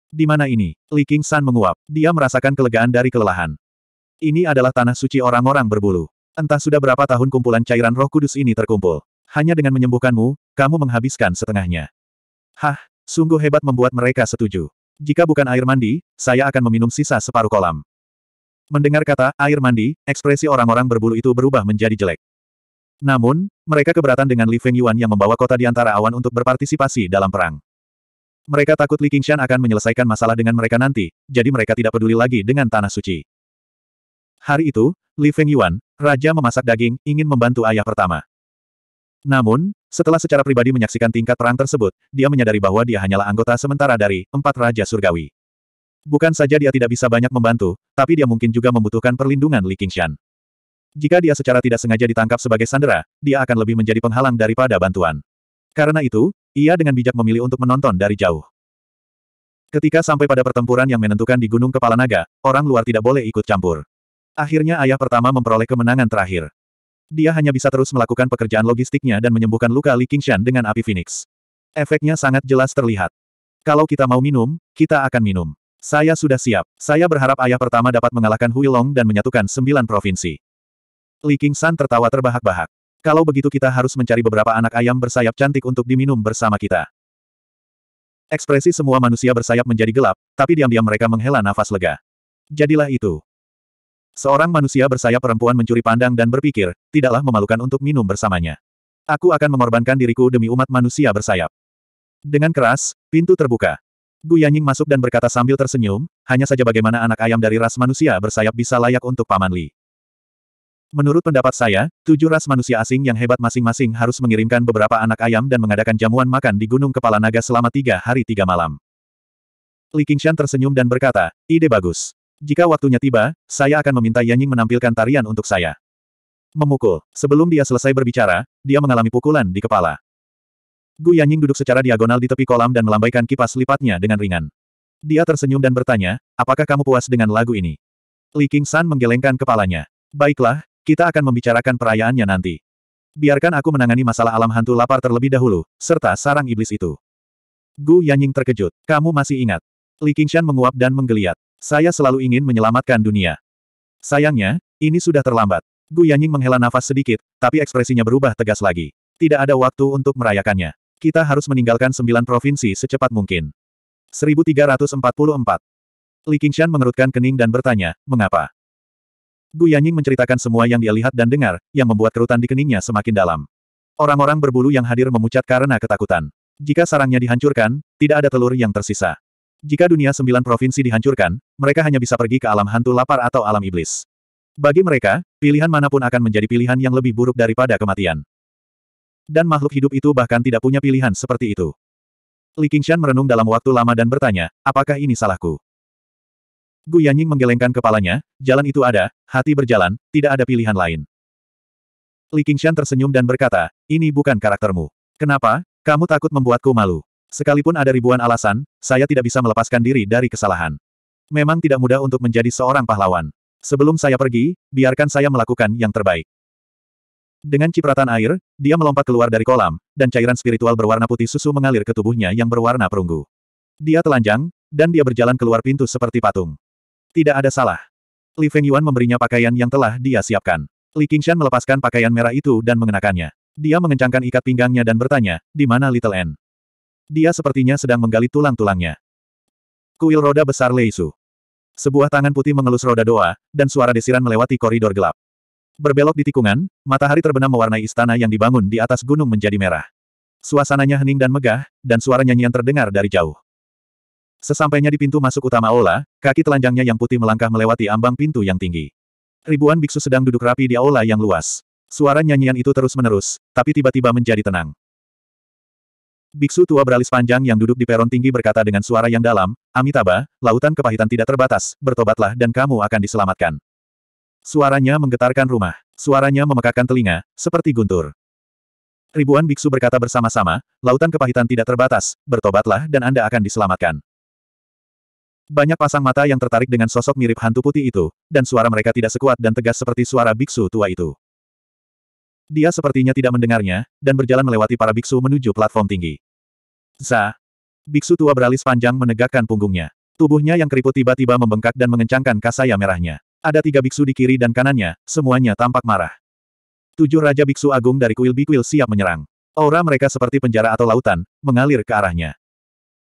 Di mana ini? Li King San menguap. Dia merasakan kelegaan dari kelelahan. Ini adalah tanah suci orang-orang berbulu. Entah sudah berapa tahun kumpulan cairan roh kudus ini terkumpul. Hanya dengan menyembuhkanmu, kamu menghabiskan setengahnya. Hah, sungguh hebat membuat mereka setuju. Jika bukan air mandi, saya akan meminum sisa separuh kolam. Mendengar kata air mandi, ekspresi orang-orang berbulu itu berubah menjadi jelek. Namun, mereka keberatan dengan Li Feng Yuan yang membawa kota di antara awan untuk berpartisipasi dalam perang. Mereka takut Li Qingshan akan menyelesaikan masalah dengan mereka nanti, jadi mereka tidak peduli lagi dengan Tanah Suci. Hari itu, Li Feng Yuan, Raja memasak daging, ingin membantu ayah pertama. Namun, setelah secara pribadi menyaksikan tingkat perang tersebut, dia menyadari bahwa dia hanyalah anggota sementara dari empat Raja Surgawi. Bukan saja dia tidak bisa banyak membantu, tapi dia mungkin juga membutuhkan perlindungan Li Qingshan. Jika dia secara tidak sengaja ditangkap sebagai sandera, dia akan lebih menjadi penghalang daripada bantuan. Karena itu, ia dengan bijak memilih untuk menonton dari jauh. Ketika sampai pada pertempuran yang menentukan di Gunung Kepala Naga, orang luar tidak boleh ikut campur. Akhirnya ayah pertama memperoleh kemenangan terakhir. Dia hanya bisa terus melakukan pekerjaan logistiknya dan menyembuhkan luka Li Qingshan dengan api Phoenix. Efeknya sangat jelas terlihat. Kalau kita mau minum, kita akan minum. Saya sudah siap. Saya berharap ayah pertama dapat mengalahkan Huilong dan menyatukan sembilan provinsi. Li Qingshan tertawa terbahak-bahak. Kalau begitu kita harus mencari beberapa anak ayam bersayap cantik untuk diminum bersama kita. Ekspresi semua manusia bersayap menjadi gelap, tapi diam-diam mereka menghela nafas lega. Jadilah itu. Seorang manusia bersayap perempuan mencuri pandang dan berpikir, tidaklah memalukan untuk minum bersamanya. Aku akan mengorbankan diriku demi umat manusia bersayap. Dengan keras, pintu terbuka. Gu Yanying masuk dan berkata sambil tersenyum, hanya saja bagaimana anak ayam dari ras manusia bersayap bisa layak untuk Paman Li. Menurut pendapat saya, tujuh ras manusia asing yang hebat masing-masing harus mengirimkan beberapa anak ayam dan mengadakan jamuan makan di Gunung Kepala Naga selama tiga hari tiga malam. Li Qingshan tersenyum dan berkata, ide bagus. Jika waktunya tiba, saya akan meminta Yanying menampilkan tarian untuk saya. Memukul. Sebelum dia selesai berbicara, dia mengalami pukulan di kepala. Gu Yanying duduk secara diagonal di tepi kolam dan melambaikan kipas lipatnya dengan ringan. Dia tersenyum dan bertanya, apakah kamu puas dengan lagu ini? Li Qingshan menggelengkan kepalanya. Baiklah, kita akan membicarakan perayaannya nanti. Biarkan aku menangani masalah alam hantu lapar terlebih dahulu, serta sarang iblis itu. Gu Yanying terkejut. Kamu masih ingat? Li Qingshan menguap dan menggeliat. Saya selalu ingin menyelamatkan dunia. Sayangnya, ini sudah terlambat. Gu Yanying menghela nafas sedikit, tapi ekspresinya berubah tegas lagi. Tidak ada waktu untuk merayakannya. Kita harus meninggalkan sembilan provinsi secepat mungkin. 1344 Li Qingshan mengerutkan kening dan bertanya, mengapa? Gu Yanying menceritakan semua yang dia lihat dan dengar, yang membuat kerutan di keningnya semakin dalam. Orang-orang berbulu yang hadir memucat karena ketakutan. Jika sarangnya dihancurkan, tidak ada telur yang tersisa. Jika dunia sembilan provinsi dihancurkan, mereka hanya bisa pergi ke alam hantu lapar atau alam iblis. Bagi mereka, pilihan manapun akan menjadi pilihan yang lebih buruk daripada kematian. Dan makhluk hidup itu bahkan tidak punya pilihan seperti itu. Li Qingshan merenung dalam waktu lama dan bertanya, apakah ini salahku? Gu Yanying menggelengkan kepalanya, jalan itu ada, hati berjalan, tidak ada pilihan lain. Li Qingshan tersenyum dan berkata, ini bukan karaktermu. Kenapa, kamu takut membuatku malu? Sekalipun ada ribuan alasan, saya tidak bisa melepaskan diri dari kesalahan. Memang tidak mudah untuk menjadi seorang pahlawan. Sebelum saya pergi, biarkan saya melakukan yang terbaik. Dengan cipratan air, dia melompat keluar dari kolam, dan cairan spiritual berwarna putih susu mengalir ke tubuhnya yang berwarna perunggu. Dia telanjang, dan dia berjalan keluar pintu seperti patung. Tidak ada salah. Li Feng Yuan memberinya pakaian yang telah dia siapkan. Li Qingshan melepaskan pakaian merah itu dan mengenakannya. Dia mengencangkan ikat pinggangnya dan bertanya, di mana Little N? Dia sepertinya sedang menggali tulang-tulangnya. Kuil roda besar Leisu. Sebuah tangan putih mengelus roda doa, dan suara desiran melewati koridor gelap. Berbelok di tikungan, matahari terbenam mewarnai istana yang dibangun di atas gunung menjadi merah. Suasananya hening dan megah, dan suara nyanyian terdengar dari jauh. Sesampainya di pintu masuk utama aula, kaki telanjangnya yang putih melangkah melewati ambang pintu yang tinggi. Ribuan biksu sedang duduk rapi di aula yang luas. Suara nyanyian itu terus-menerus, tapi tiba-tiba menjadi tenang. Biksu tua beralis panjang yang duduk di peron tinggi berkata dengan suara yang dalam, Amitabha, lautan kepahitan tidak terbatas, bertobatlah dan kamu akan diselamatkan. Suaranya menggetarkan rumah. Suaranya memekakkan telinga, seperti guntur. Ribuan biksu berkata bersama-sama, lautan kepahitan tidak terbatas, bertobatlah dan Anda akan diselamatkan. Banyak pasang mata yang tertarik dengan sosok mirip hantu putih itu, dan suara mereka tidak sekuat dan tegas seperti suara biksu tua itu. Dia sepertinya tidak mendengarnya, dan berjalan melewati para biksu menuju platform tinggi. Za! Biksu tua beralis panjang menegakkan punggungnya. Tubuhnya yang keriput tiba-tiba membengkak dan mengencangkan kasaya merahnya. Ada tiga biksu di kiri dan kanannya, semuanya tampak marah. Tujuh Raja Biksu Agung dari Kuil Bikuil siap menyerang. Aura mereka seperti penjara atau lautan, mengalir ke arahnya.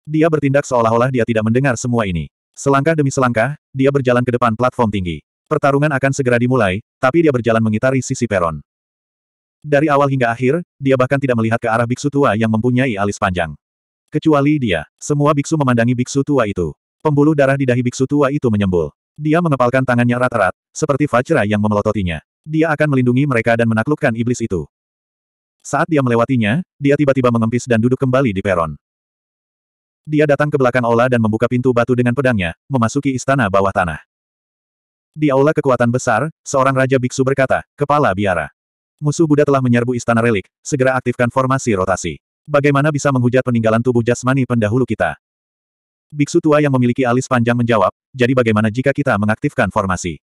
Dia bertindak seolah-olah dia tidak mendengar semua ini. Selangkah demi selangkah, dia berjalan ke depan platform tinggi. Pertarungan akan segera dimulai, tapi dia berjalan mengitari sisi peron. Dari awal hingga akhir, dia bahkan tidak melihat ke arah biksu tua yang mempunyai alis panjang. Kecuali dia, semua biksu memandangi biksu tua itu. Pembuluh darah di dahi biksu tua itu menyembul. Dia mengepalkan tangannya rata-rata, seperti Vajra yang memelototinya. Dia akan melindungi mereka dan menaklukkan iblis itu. Saat dia melewatinya, dia tiba-tiba mengempis dan duduk kembali di peron. Dia datang ke belakang aula dan membuka pintu batu dengan pedangnya, memasuki istana bawah tanah. Di aula kekuatan besar, seorang raja biksu berkata, Kepala biara. Musuh Buddha telah menyerbu istana relik, segera aktifkan formasi rotasi. Bagaimana bisa menghujat peninggalan tubuh jasmani pendahulu kita? Biksu tua yang memiliki alis panjang menjawab, jadi bagaimana jika kita mengaktifkan formasi?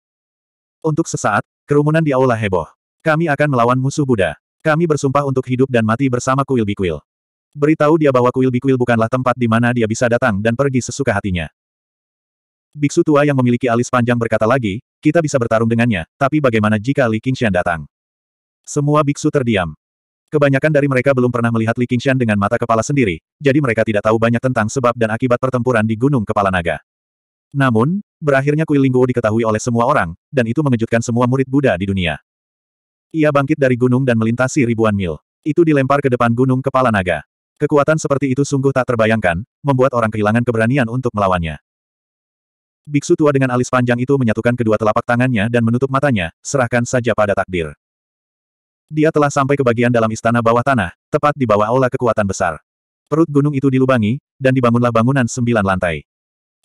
Untuk sesaat, kerumunan di aula heboh. Kami akan melawan musuh Buddha. Kami bersumpah untuk hidup dan mati bersama kuil bikuil. Beritahu dia bahwa kuil Bikuil bukanlah tempat di mana dia bisa datang dan pergi sesuka hatinya. Biksu tua yang memiliki alis panjang berkata lagi, kita bisa bertarung dengannya, tapi bagaimana jika Li Qingxian datang? Semua biksu terdiam. Kebanyakan dari mereka belum pernah melihat Li Qingxian dengan mata kepala sendiri, jadi mereka tidak tahu banyak tentang sebab dan akibat pertempuran di Gunung Kepala Naga. Namun, berakhirnya kuil Lingguo diketahui oleh semua orang, dan itu mengejutkan semua murid Buddha di dunia. Ia bangkit dari gunung dan melintasi ribuan mil. Itu dilempar ke depan Gunung Kepala Naga. Kekuatan seperti itu sungguh tak terbayangkan, membuat orang kehilangan keberanian untuk melawannya. Biksu tua dengan alis panjang itu menyatukan kedua telapak tangannya dan menutup matanya, serahkan saja pada takdir. Dia telah sampai ke bagian dalam istana bawah tanah, tepat di bawah aula kekuatan besar. Perut gunung itu dilubangi, dan dibangunlah bangunan sembilan lantai.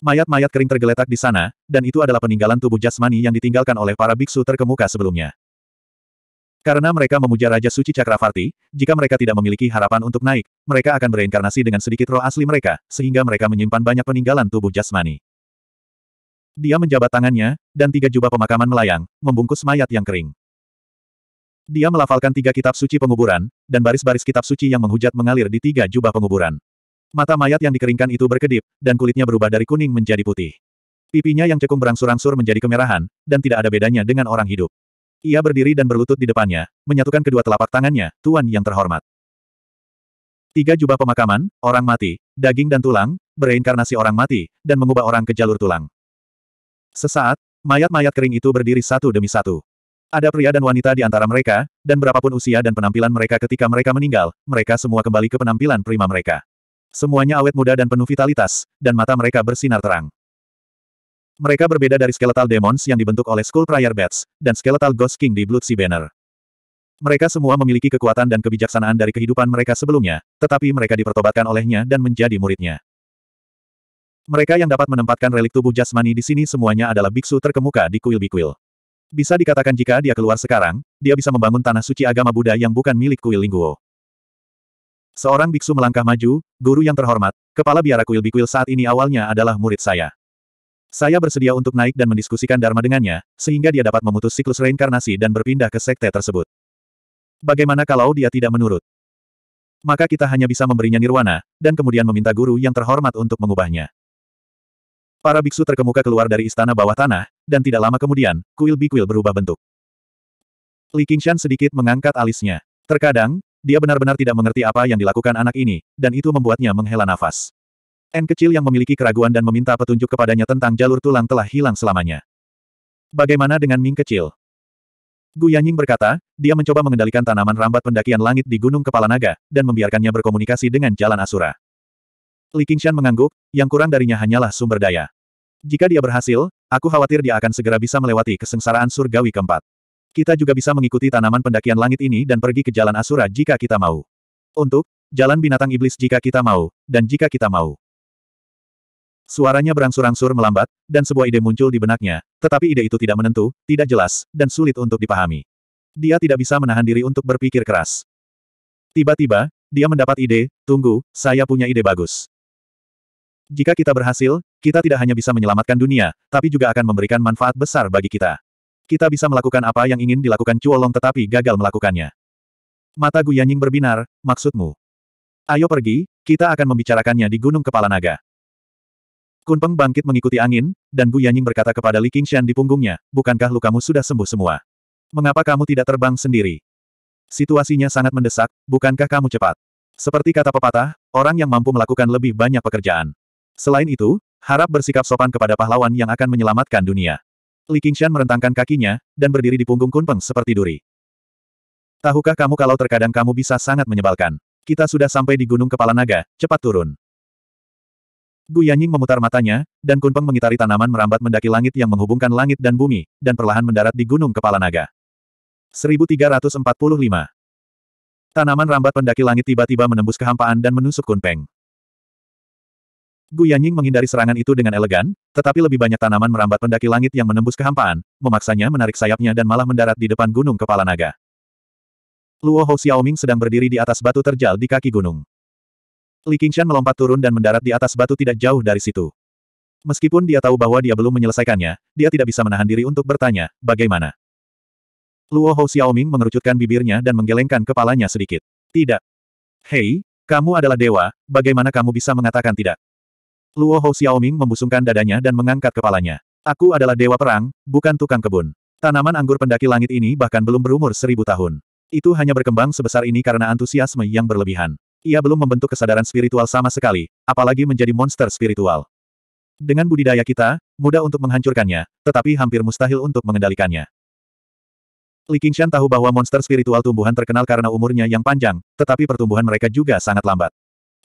Mayat-mayat kering tergeletak di sana, dan itu adalah peninggalan tubuh jasmani yang ditinggalkan oleh para biksu terkemuka sebelumnya. Karena mereka memuja Raja Suci Cakravarti, jika mereka tidak memiliki harapan untuk naik, mereka akan bereinkarnasi dengan sedikit roh asli mereka, sehingga mereka menyimpan banyak peninggalan tubuh jasmani. Dia menjabat tangannya, dan tiga jubah pemakaman melayang, membungkus mayat yang kering. Dia melafalkan tiga kitab suci penguburan, dan baris-baris kitab suci yang menghujat mengalir di tiga jubah penguburan. Mata mayat yang dikeringkan itu berkedip, dan kulitnya berubah dari kuning menjadi putih. Pipinya yang cekung berangsur-angsur menjadi kemerahan, dan tidak ada bedanya dengan orang hidup. Ia berdiri dan berlutut di depannya, menyatukan kedua telapak tangannya, Tuan yang terhormat. Tiga jubah pemakaman, orang mati, daging dan tulang, bereinkarnasi orang mati, dan mengubah orang ke jalur tulang. Sesaat, mayat-mayat kering itu berdiri satu demi satu. Ada pria dan wanita di antara mereka, dan berapapun usia dan penampilan mereka ketika mereka meninggal, mereka semua kembali ke penampilan prima mereka. Semuanya awet muda dan penuh vitalitas, dan mata mereka bersinar terang. Mereka berbeda dari skeletal demons yang dibentuk oleh Skull Prior Bats, dan skeletal Ghost King di Blood Sea Banner. Mereka semua memiliki kekuatan dan kebijaksanaan dari kehidupan mereka sebelumnya, tetapi mereka dipertobatkan olehnya dan menjadi muridnya. Mereka yang dapat menempatkan relik tubuh jasmani di sini semuanya adalah biksu terkemuka di kuil Bikuil. Bisa dikatakan jika dia keluar sekarang, dia bisa membangun tanah suci agama Buddha yang bukan milik kuil Lingguo. Seorang biksu melangkah maju, guru yang terhormat, kepala biara kuil Bikuil saat ini awalnya adalah murid saya. Saya bersedia untuk naik dan mendiskusikan Dharma dengannya, sehingga dia dapat memutus siklus reinkarnasi dan berpindah ke sekte tersebut. Bagaimana kalau dia tidak menurut? Maka kita hanya bisa memberinya nirwana, dan kemudian meminta guru yang terhormat untuk mengubahnya. Para biksu terkemuka keluar dari istana bawah tanah, dan tidak lama kemudian, kuil bikuil berubah bentuk. Li Qingshan sedikit mengangkat alisnya. Terkadang, dia benar-benar tidak mengerti apa yang dilakukan anak ini, dan itu membuatnya menghela nafas. N kecil yang memiliki keraguan dan meminta petunjuk kepadanya tentang jalur tulang telah hilang selamanya. Bagaimana dengan Ming kecil? Gu Yanying berkata, dia mencoba mengendalikan tanaman rambat pendakian langit di Gunung Kepala Naga, dan membiarkannya berkomunikasi dengan jalan Asura. Li Qingshan mengangguk, yang kurang darinya hanyalah sumber daya. Jika dia berhasil, aku khawatir dia akan segera bisa melewati kesengsaraan surgawi keempat. Kita juga bisa mengikuti tanaman pendakian langit ini dan pergi ke jalan Asura jika kita mau. Untuk, jalan binatang iblis jika kita mau, dan jika kita mau. Suaranya berangsur-angsur melambat, dan sebuah ide muncul di benaknya, tetapi ide itu tidak menentu, tidak jelas, dan sulit untuk dipahami. Dia tidak bisa menahan diri untuk berpikir keras. Tiba-tiba, dia mendapat ide, tunggu, saya punya ide bagus. Jika kita berhasil, kita tidak hanya bisa menyelamatkan dunia, tapi juga akan memberikan manfaat besar bagi kita. Kita bisa melakukan apa yang ingin dilakukan Cuolong tetapi gagal melakukannya. Mata Guyanying berbinar, maksudmu? Ayo pergi, kita akan membicarakannya di Gunung Kepala Naga. Kunpeng bangkit mengikuti angin, dan Gu Yanying berkata kepada Li Qingshan di punggungnya, bukankah lukamu sudah sembuh semua? Mengapa kamu tidak terbang sendiri? Situasinya sangat mendesak, bukankah kamu cepat? Seperti kata pepatah, orang yang mampu melakukan lebih banyak pekerjaan. Selain itu, harap bersikap sopan kepada pahlawan yang akan menyelamatkan dunia. Li Qingshan merentangkan kakinya, dan berdiri di punggung Kunpeng seperti duri. Tahukah kamu kalau terkadang kamu bisa sangat menyebalkan? Kita sudah sampai di Gunung Kepala Naga, cepat turun. Gu Yanying memutar matanya, dan Kunpeng mengitari tanaman merambat mendaki langit yang menghubungkan langit dan bumi, dan perlahan mendarat di Gunung Kepala Naga. 1345 Tanaman rambat pendaki langit tiba-tiba menembus kehampaan dan menusuk Kunpeng. Gu Yanying menghindari serangan itu dengan elegan, tetapi lebih banyak tanaman merambat pendaki langit yang menembus kehampaan, memaksanya menarik sayapnya dan malah mendarat di depan Gunung Kepala Naga. Luo Hou Xiaoming sedang berdiri di atas batu terjal di kaki gunung. Li Qingshan melompat turun dan mendarat di atas batu tidak jauh dari situ. Meskipun dia tahu bahwa dia belum menyelesaikannya, dia tidak bisa menahan diri untuk bertanya, bagaimana? Luo Hou Xiaoming mengerucutkan bibirnya dan menggelengkan kepalanya sedikit. Tidak. Hei, kamu adalah dewa, bagaimana kamu bisa mengatakan tidak? Luo Hou Xiaoming membusungkan dadanya dan mengangkat kepalanya. Aku adalah dewa perang, bukan tukang kebun. Tanaman anggur pendaki langit ini bahkan belum berumur seribu tahun. Itu hanya berkembang sebesar ini karena antusiasme yang berlebihan. Ia belum membentuk kesadaran spiritual sama sekali, apalagi menjadi monster spiritual. Dengan budidaya kita, mudah untuk menghancurkannya, tetapi hampir mustahil untuk mengendalikannya. Li Qingshan tahu bahwa monster spiritual tumbuhan terkenal karena umurnya yang panjang, tetapi pertumbuhan mereka juga sangat lambat.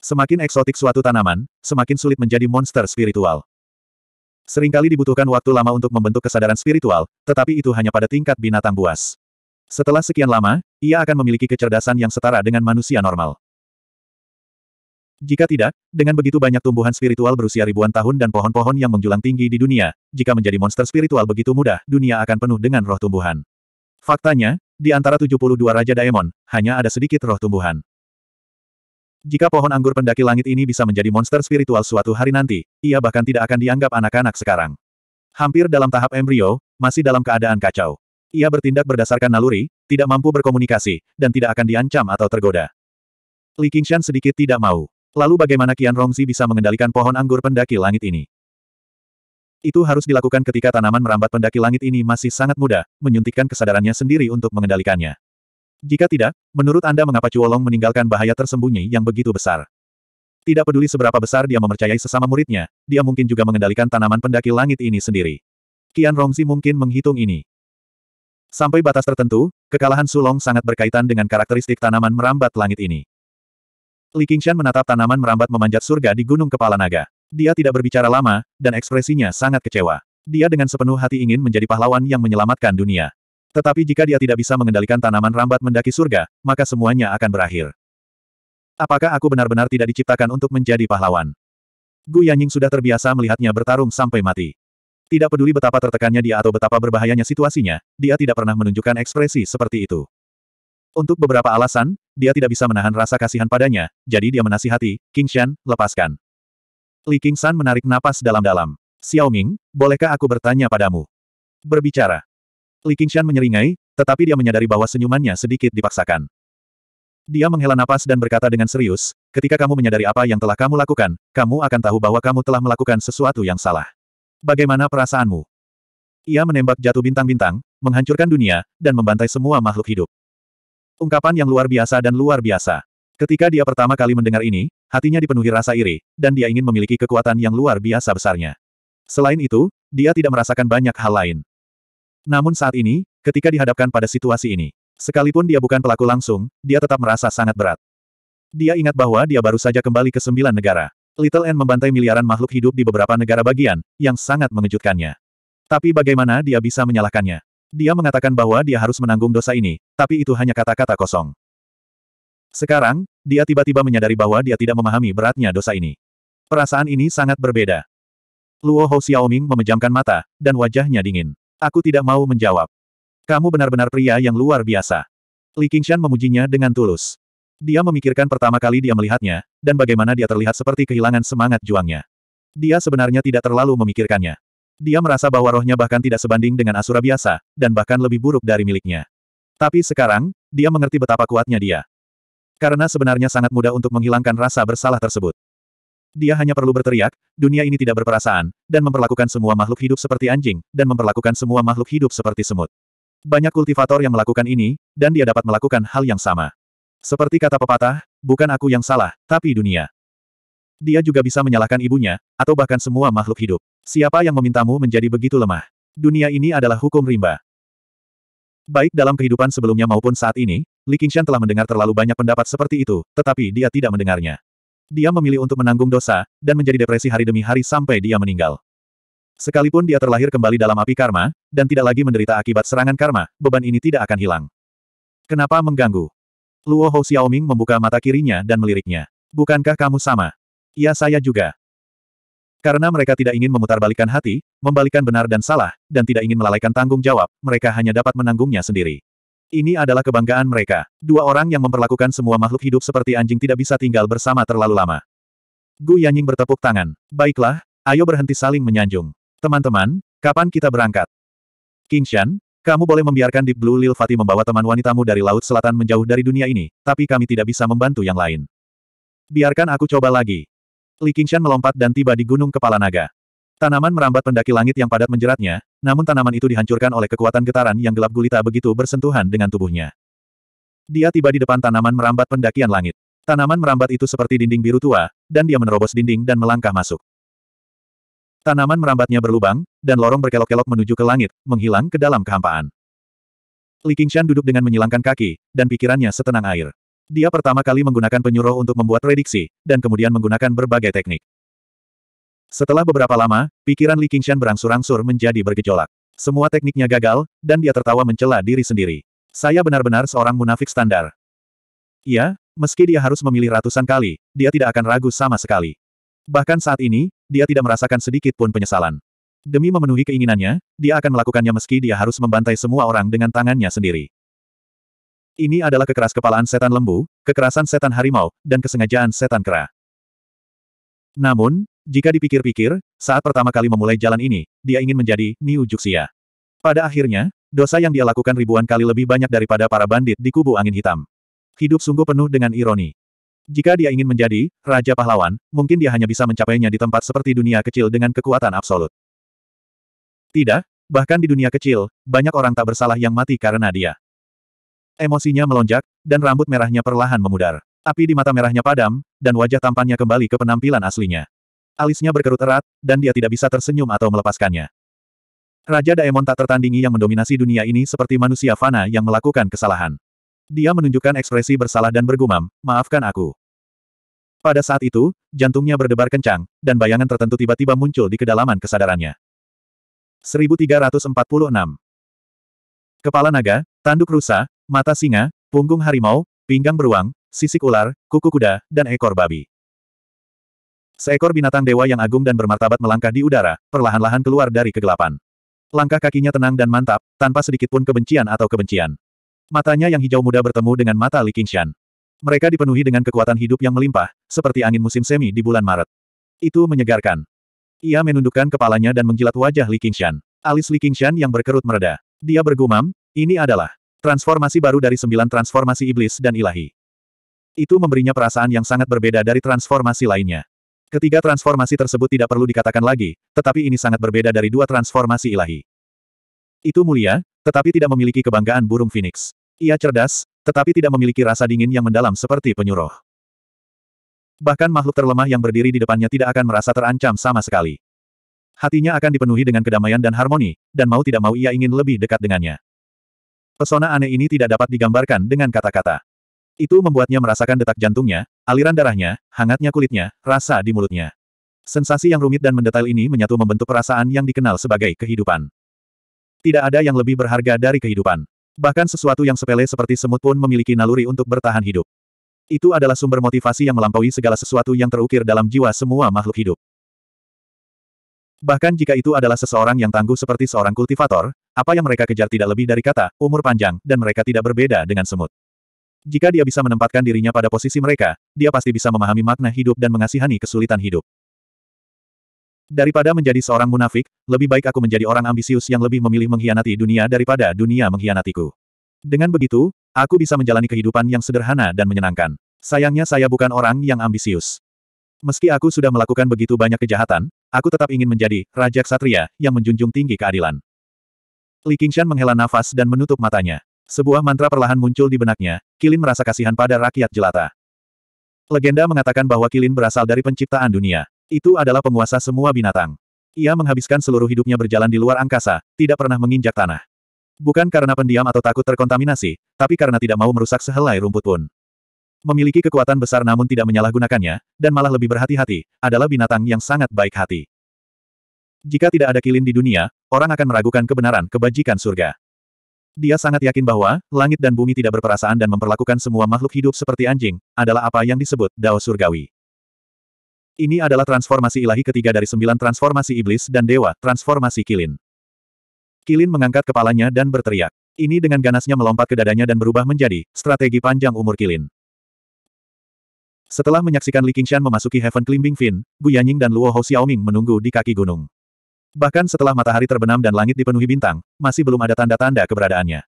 Semakin eksotik suatu tanaman, semakin sulit menjadi monster spiritual. Seringkali dibutuhkan waktu lama untuk membentuk kesadaran spiritual, tetapi itu hanya pada tingkat binatang buas. Setelah sekian lama, ia akan memiliki kecerdasan yang setara dengan manusia normal. Jika tidak, dengan begitu banyak tumbuhan spiritual berusia ribuan tahun dan pohon-pohon yang menjulang tinggi di dunia, jika menjadi monster spiritual begitu mudah, dunia akan penuh dengan roh tumbuhan. Faktanya, di antara 72 Raja Daemon, hanya ada sedikit roh tumbuhan. Jika pohon anggur pendaki langit ini bisa menjadi monster spiritual suatu hari nanti, ia bahkan tidak akan dianggap anak-anak sekarang. Hampir dalam tahap embrio, masih dalam keadaan kacau. Ia bertindak berdasarkan naluri, tidak mampu berkomunikasi, dan tidak akan diancam atau tergoda. Li Qingshan sedikit tidak mau. Lalu bagaimana Qian Rongzi bisa mengendalikan pohon anggur pendaki langit ini? Itu harus dilakukan ketika tanaman merambat pendaki langit ini masih sangat muda, menyuntikkan kesadarannya sendiri untuk mengendalikannya. Jika tidak, menurut Anda mengapa Cuolong meninggalkan bahaya tersembunyi yang begitu besar? Tidak peduli seberapa besar dia mempercayai sesama muridnya, dia mungkin juga mengendalikan tanaman pendaki langit ini sendiri. Qian Rongzi mungkin menghitung ini. Sampai batas tertentu, kekalahan Sulong sangat berkaitan dengan karakteristik tanaman merambat langit ini. Li Qingshan menatap tanaman merambat memanjat surga di Gunung Kepala Naga. Dia tidak berbicara lama, dan ekspresinya sangat kecewa. Dia dengan sepenuh hati ingin menjadi pahlawan yang menyelamatkan dunia. Tetapi jika dia tidak bisa mengendalikan tanaman rambat mendaki surga, maka semuanya akan berakhir. Apakah aku benar-benar tidak diciptakan untuk menjadi pahlawan? Gu Yanying sudah terbiasa melihatnya bertarung sampai mati. Tidak peduli betapa tertekannya dia atau betapa berbahayanya situasinya, dia tidak pernah menunjukkan ekspresi seperti itu. Untuk beberapa alasan, dia tidak bisa menahan rasa kasihan padanya, jadi dia menasihati, King Shan, lepaskan. Li King San menarik napas dalam-dalam. Xiao Ming, bolehkah aku bertanya padamu? Berbicara. Li King Shan menyeringai, tetapi dia menyadari bahwa senyumannya sedikit dipaksakan. Dia menghela napas dan berkata dengan serius, ketika kamu menyadari apa yang telah kamu lakukan, kamu akan tahu bahwa kamu telah melakukan sesuatu yang salah. Bagaimana perasaanmu? Ia menembak jatuh bintang-bintang, menghancurkan dunia, dan membantai semua makhluk hidup. Ungkapan yang luar biasa dan luar biasa. Ketika dia pertama kali mendengar ini, hatinya dipenuhi rasa iri, dan dia ingin memiliki kekuatan yang luar biasa besarnya. Selain itu, dia tidak merasakan banyak hal lain. Namun saat ini, ketika dihadapkan pada situasi ini, sekalipun dia bukan pelaku langsung, dia tetap merasa sangat berat. Dia ingat bahwa dia baru saja kembali ke sembilan negara. Little N membantai miliaran makhluk hidup di beberapa negara bagian, yang sangat mengejutkannya. Tapi bagaimana dia bisa menyalahkannya? Dia mengatakan bahwa dia harus menanggung dosa ini, tapi itu hanya kata-kata kosong. Sekarang, dia tiba-tiba menyadari bahwa dia tidak memahami beratnya dosa ini. Perasaan ini sangat berbeda. Luo Hou Xiaoming memejamkan mata, dan wajahnya dingin. Aku tidak mau menjawab. Kamu benar-benar pria yang luar biasa. Li Qingshan memujinya dengan tulus. Dia memikirkan pertama kali dia melihatnya, dan bagaimana dia terlihat seperti kehilangan semangat juangnya. Dia sebenarnya tidak terlalu memikirkannya. Dia merasa bahwa rohnya bahkan tidak sebanding dengan Asura biasa, dan bahkan lebih buruk dari miliknya. Tapi sekarang, dia mengerti betapa kuatnya dia. Karena sebenarnya sangat mudah untuk menghilangkan rasa bersalah tersebut. Dia hanya perlu berteriak, dunia ini tidak berperasaan, dan memperlakukan semua makhluk hidup seperti anjing, dan memperlakukan semua makhluk hidup seperti semut. Banyak kultivator yang melakukan ini, dan dia dapat melakukan hal yang sama. Seperti kata pepatah, bukan aku yang salah, tapi dunia. Dia juga bisa menyalahkan ibunya, atau bahkan semua makhluk hidup. Siapa yang memintamu menjadi begitu lemah? Dunia ini adalah hukum rimba. Baik dalam kehidupan sebelumnya maupun saat ini, Li Qingshan telah mendengar terlalu banyak pendapat seperti itu, tetapi dia tidak mendengarnya. Dia memilih untuk menanggung dosa, dan menjadi depresi hari demi hari sampai dia meninggal. Sekalipun dia terlahir kembali dalam api karma, dan tidak lagi menderita akibat serangan karma, beban ini tidak akan hilang. Kenapa mengganggu? Luo Hou Xiaoming membuka mata kirinya dan meliriknya. Bukankah kamu sama? Ya saya juga. Karena mereka tidak ingin memutarbalikkan hati, membalikan benar dan salah, dan tidak ingin melalaikan tanggung jawab, mereka hanya dapat menanggungnya sendiri. Ini adalah kebanggaan mereka. Dua orang yang memperlakukan semua makhluk hidup seperti anjing tidak bisa tinggal bersama terlalu lama. Gu Yanying bertepuk tangan. Baiklah, ayo berhenti saling menyanjung. Teman-teman, kapan kita berangkat? King Kingshan, kamu boleh membiarkan Deep Blue Lil Fatih membawa teman wanitamu dari Laut Selatan menjauh dari dunia ini, tapi kami tidak bisa membantu yang lain. Biarkan aku coba lagi. Li Qingshan melompat dan tiba di Gunung Kepala Naga. Tanaman merambat pendaki langit yang padat menjeratnya, namun tanaman itu dihancurkan oleh kekuatan getaran yang gelap gulita begitu bersentuhan dengan tubuhnya. Dia tiba di depan tanaman merambat pendakian langit. Tanaman merambat itu seperti dinding biru tua, dan dia menerobos dinding dan melangkah masuk. Tanaman merambatnya berlubang, dan lorong berkelok-kelok menuju ke langit, menghilang ke dalam kehampaan. Li Qingshan duduk dengan menyilangkan kaki, dan pikirannya setenang air. Dia pertama kali menggunakan penyuruh untuk membuat prediksi, dan kemudian menggunakan berbagai teknik. Setelah beberapa lama, pikiran Li Qingshan berangsur-angsur menjadi bergejolak. Semua tekniknya gagal, dan dia tertawa mencela diri sendiri. Saya benar-benar seorang munafik standar. Iya, meski dia harus memilih ratusan kali, dia tidak akan ragu sama sekali. Bahkan saat ini, dia tidak merasakan sedikit pun penyesalan. Demi memenuhi keinginannya, dia akan melakukannya meski dia harus membantai semua orang dengan tangannya sendiri. Ini adalah kekeras kepalaan setan lembu, kekerasan setan harimau, dan kesengajaan setan kera. Namun, jika dipikir-pikir, saat pertama kali memulai jalan ini, dia ingin menjadi Niu Juxia. Pada akhirnya, dosa yang dia lakukan ribuan kali lebih banyak daripada para bandit di kubu angin hitam. Hidup sungguh penuh dengan ironi. Jika dia ingin menjadi Raja Pahlawan, mungkin dia hanya bisa mencapainya di tempat seperti dunia kecil dengan kekuatan absolut. Tidak, bahkan di dunia kecil, banyak orang tak bersalah yang mati karena dia. Emosinya melonjak, dan rambut merahnya perlahan memudar. Api di mata merahnya padam, dan wajah tampannya kembali ke penampilan aslinya. Alisnya berkerut erat, dan dia tidak bisa tersenyum atau melepaskannya. Raja Daemon tak tertandingi yang mendominasi dunia ini seperti manusia fana yang melakukan kesalahan. Dia menunjukkan ekspresi bersalah dan bergumam, maafkan aku. Pada saat itu, jantungnya berdebar kencang, dan bayangan tertentu tiba-tiba muncul di kedalaman kesadarannya. 1346 Kepala naga, tanduk rusa, Mata singa, punggung harimau, pinggang beruang, sisik ular, kuku kuda, dan ekor babi. Seekor binatang dewa yang agung dan bermartabat melangkah di udara, perlahan-lahan keluar dari kegelapan. Langkah kakinya tenang dan mantap, tanpa sedikitpun kebencian atau kebencian. Matanya yang hijau muda bertemu dengan mata Li Qingshan. Mereka dipenuhi dengan kekuatan hidup yang melimpah, seperti angin musim semi di bulan Maret. Itu menyegarkan. Ia menundukkan kepalanya dan menjilat wajah Li Qingshan. Alis Li Qingshan yang berkerut mereda. Dia bergumam, ini adalah Transformasi baru dari sembilan transformasi iblis dan ilahi. Itu memberinya perasaan yang sangat berbeda dari transformasi lainnya. Ketiga transformasi tersebut tidak perlu dikatakan lagi, tetapi ini sangat berbeda dari dua transformasi ilahi. Itu mulia, tetapi tidak memiliki kebanggaan burung phoenix. Ia cerdas, tetapi tidak memiliki rasa dingin yang mendalam seperti penyuruh. Bahkan makhluk terlemah yang berdiri di depannya tidak akan merasa terancam sama sekali. Hatinya akan dipenuhi dengan kedamaian dan harmoni, dan mau tidak mau ia ingin lebih dekat dengannya. Pesona aneh ini tidak dapat digambarkan dengan kata-kata. Itu membuatnya merasakan detak jantungnya, aliran darahnya, hangatnya kulitnya, rasa di mulutnya. Sensasi yang rumit dan mendetail ini menyatu membentuk perasaan yang dikenal sebagai kehidupan. Tidak ada yang lebih berharga dari kehidupan. Bahkan sesuatu yang sepele seperti semut pun memiliki naluri untuk bertahan hidup. Itu adalah sumber motivasi yang melampaui segala sesuatu yang terukir dalam jiwa semua makhluk hidup. Bahkan jika itu adalah seseorang yang tangguh seperti seorang kultivator, apa yang mereka kejar tidak lebih dari kata, umur panjang, dan mereka tidak berbeda dengan semut. Jika dia bisa menempatkan dirinya pada posisi mereka, dia pasti bisa memahami makna hidup dan mengasihani kesulitan hidup. Daripada menjadi seorang munafik, lebih baik aku menjadi orang ambisius yang lebih memilih mengkhianati dunia daripada dunia mengkhianatiku. Dengan begitu, aku bisa menjalani kehidupan yang sederhana dan menyenangkan. Sayangnya saya bukan orang yang ambisius. Meski aku sudah melakukan begitu banyak kejahatan, aku tetap ingin menjadi Raja Ksatria yang menjunjung tinggi keadilan. Li Qingshan menghela nafas dan menutup matanya. Sebuah mantra perlahan muncul di benaknya, Kilin merasa kasihan pada rakyat jelata. Legenda mengatakan bahwa Kilin berasal dari penciptaan dunia. Itu adalah penguasa semua binatang. Ia menghabiskan seluruh hidupnya berjalan di luar angkasa, tidak pernah menginjak tanah. Bukan karena pendiam atau takut terkontaminasi, tapi karena tidak mau merusak sehelai rumput pun. Memiliki kekuatan besar namun tidak menyalahgunakannya, dan malah lebih berhati-hati, adalah binatang yang sangat baik hati. Jika tidak ada kilin di dunia, orang akan meragukan kebenaran kebajikan surga. Dia sangat yakin bahwa, langit dan bumi tidak berperasaan dan memperlakukan semua makhluk hidup seperti anjing, adalah apa yang disebut Dao Surgawi. Ini adalah transformasi ilahi ketiga dari sembilan transformasi iblis dan dewa, transformasi kilin. Kilin mengangkat kepalanya dan berteriak. Ini dengan ganasnya melompat ke dadanya dan berubah menjadi, strategi panjang umur kilin. Setelah menyaksikan Li Qingshan memasuki Heaven Climbing Fin, Gu Yanying dan Luo Hou Xiaoming menunggu di kaki gunung. Bahkan setelah matahari terbenam dan langit dipenuhi bintang, masih belum ada tanda-tanda keberadaannya.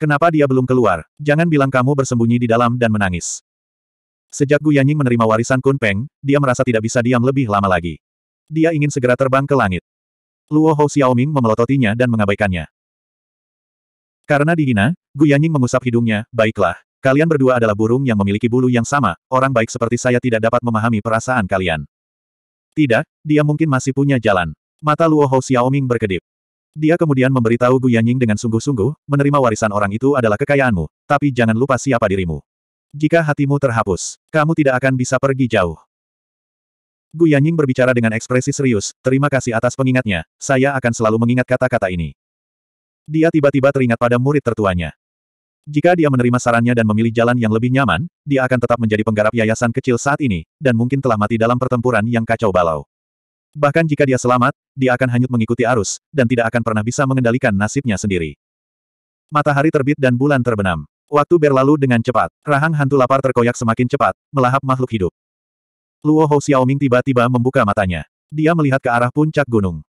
Kenapa dia belum keluar? Jangan bilang kamu bersembunyi di dalam dan menangis. Sejak Gu Yanying menerima warisan Kun Peng, dia merasa tidak bisa diam lebih lama lagi. Dia ingin segera terbang ke langit. Luo Hou Xiaoming memelototinya dan mengabaikannya. Karena dihina, Gu Yanying mengusap hidungnya, baiklah, Kalian berdua adalah burung yang memiliki bulu yang sama, orang baik seperti saya tidak dapat memahami perasaan kalian. Tidak, dia mungkin masih punya jalan. Mata Luo Hou Xiaoming berkedip. Dia kemudian memberitahu Gu Yanying dengan sungguh-sungguh, menerima warisan orang itu adalah kekayaanmu, tapi jangan lupa siapa dirimu. Jika hatimu terhapus, kamu tidak akan bisa pergi jauh. Gu Yanying berbicara dengan ekspresi serius, terima kasih atas pengingatnya, saya akan selalu mengingat kata-kata ini. Dia tiba-tiba teringat pada murid tertuanya. Jika dia menerima sarannya dan memilih jalan yang lebih nyaman, dia akan tetap menjadi penggarap yayasan kecil saat ini, dan mungkin telah mati dalam pertempuran yang kacau balau. Bahkan jika dia selamat, dia akan hanyut mengikuti arus, dan tidak akan pernah bisa mengendalikan nasibnya sendiri. Matahari terbit dan bulan terbenam. Waktu berlalu dengan cepat. Rahang hantu lapar terkoyak semakin cepat, melahap makhluk hidup. Luo Hou Xiaoming tiba-tiba membuka matanya. Dia melihat ke arah puncak gunung.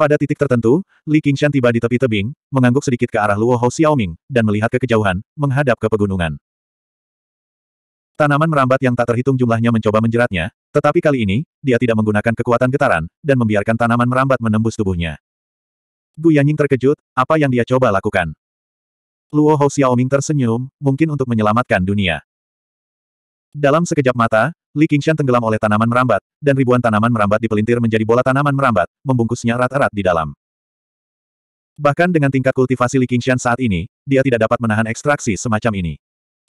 Pada titik tertentu, Li Qingshan tiba di tepi tebing, mengangguk sedikit ke arah Luo Hou Xiaoming, dan melihat ke kejauhan, menghadap ke pegunungan. Tanaman merambat yang tak terhitung jumlahnya mencoba menjeratnya, tetapi kali ini, dia tidak menggunakan kekuatan getaran, dan membiarkan tanaman merambat menembus tubuhnya. Gu Yanying terkejut, apa yang dia coba lakukan. Luo Hou Xiaoming tersenyum, mungkin untuk menyelamatkan dunia. Dalam sekejap mata, Li Qingshan tenggelam oleh tanaman merambat, dan ribuan tanaman merambat dipelintir menjadi bola tanaman merambat, membungkusnya erat-erat di dalam. Bahkan dengan tingkat kultivasi Li Qingshan saat ini, dia tidak dapat menahan ekstraksi semacam ini.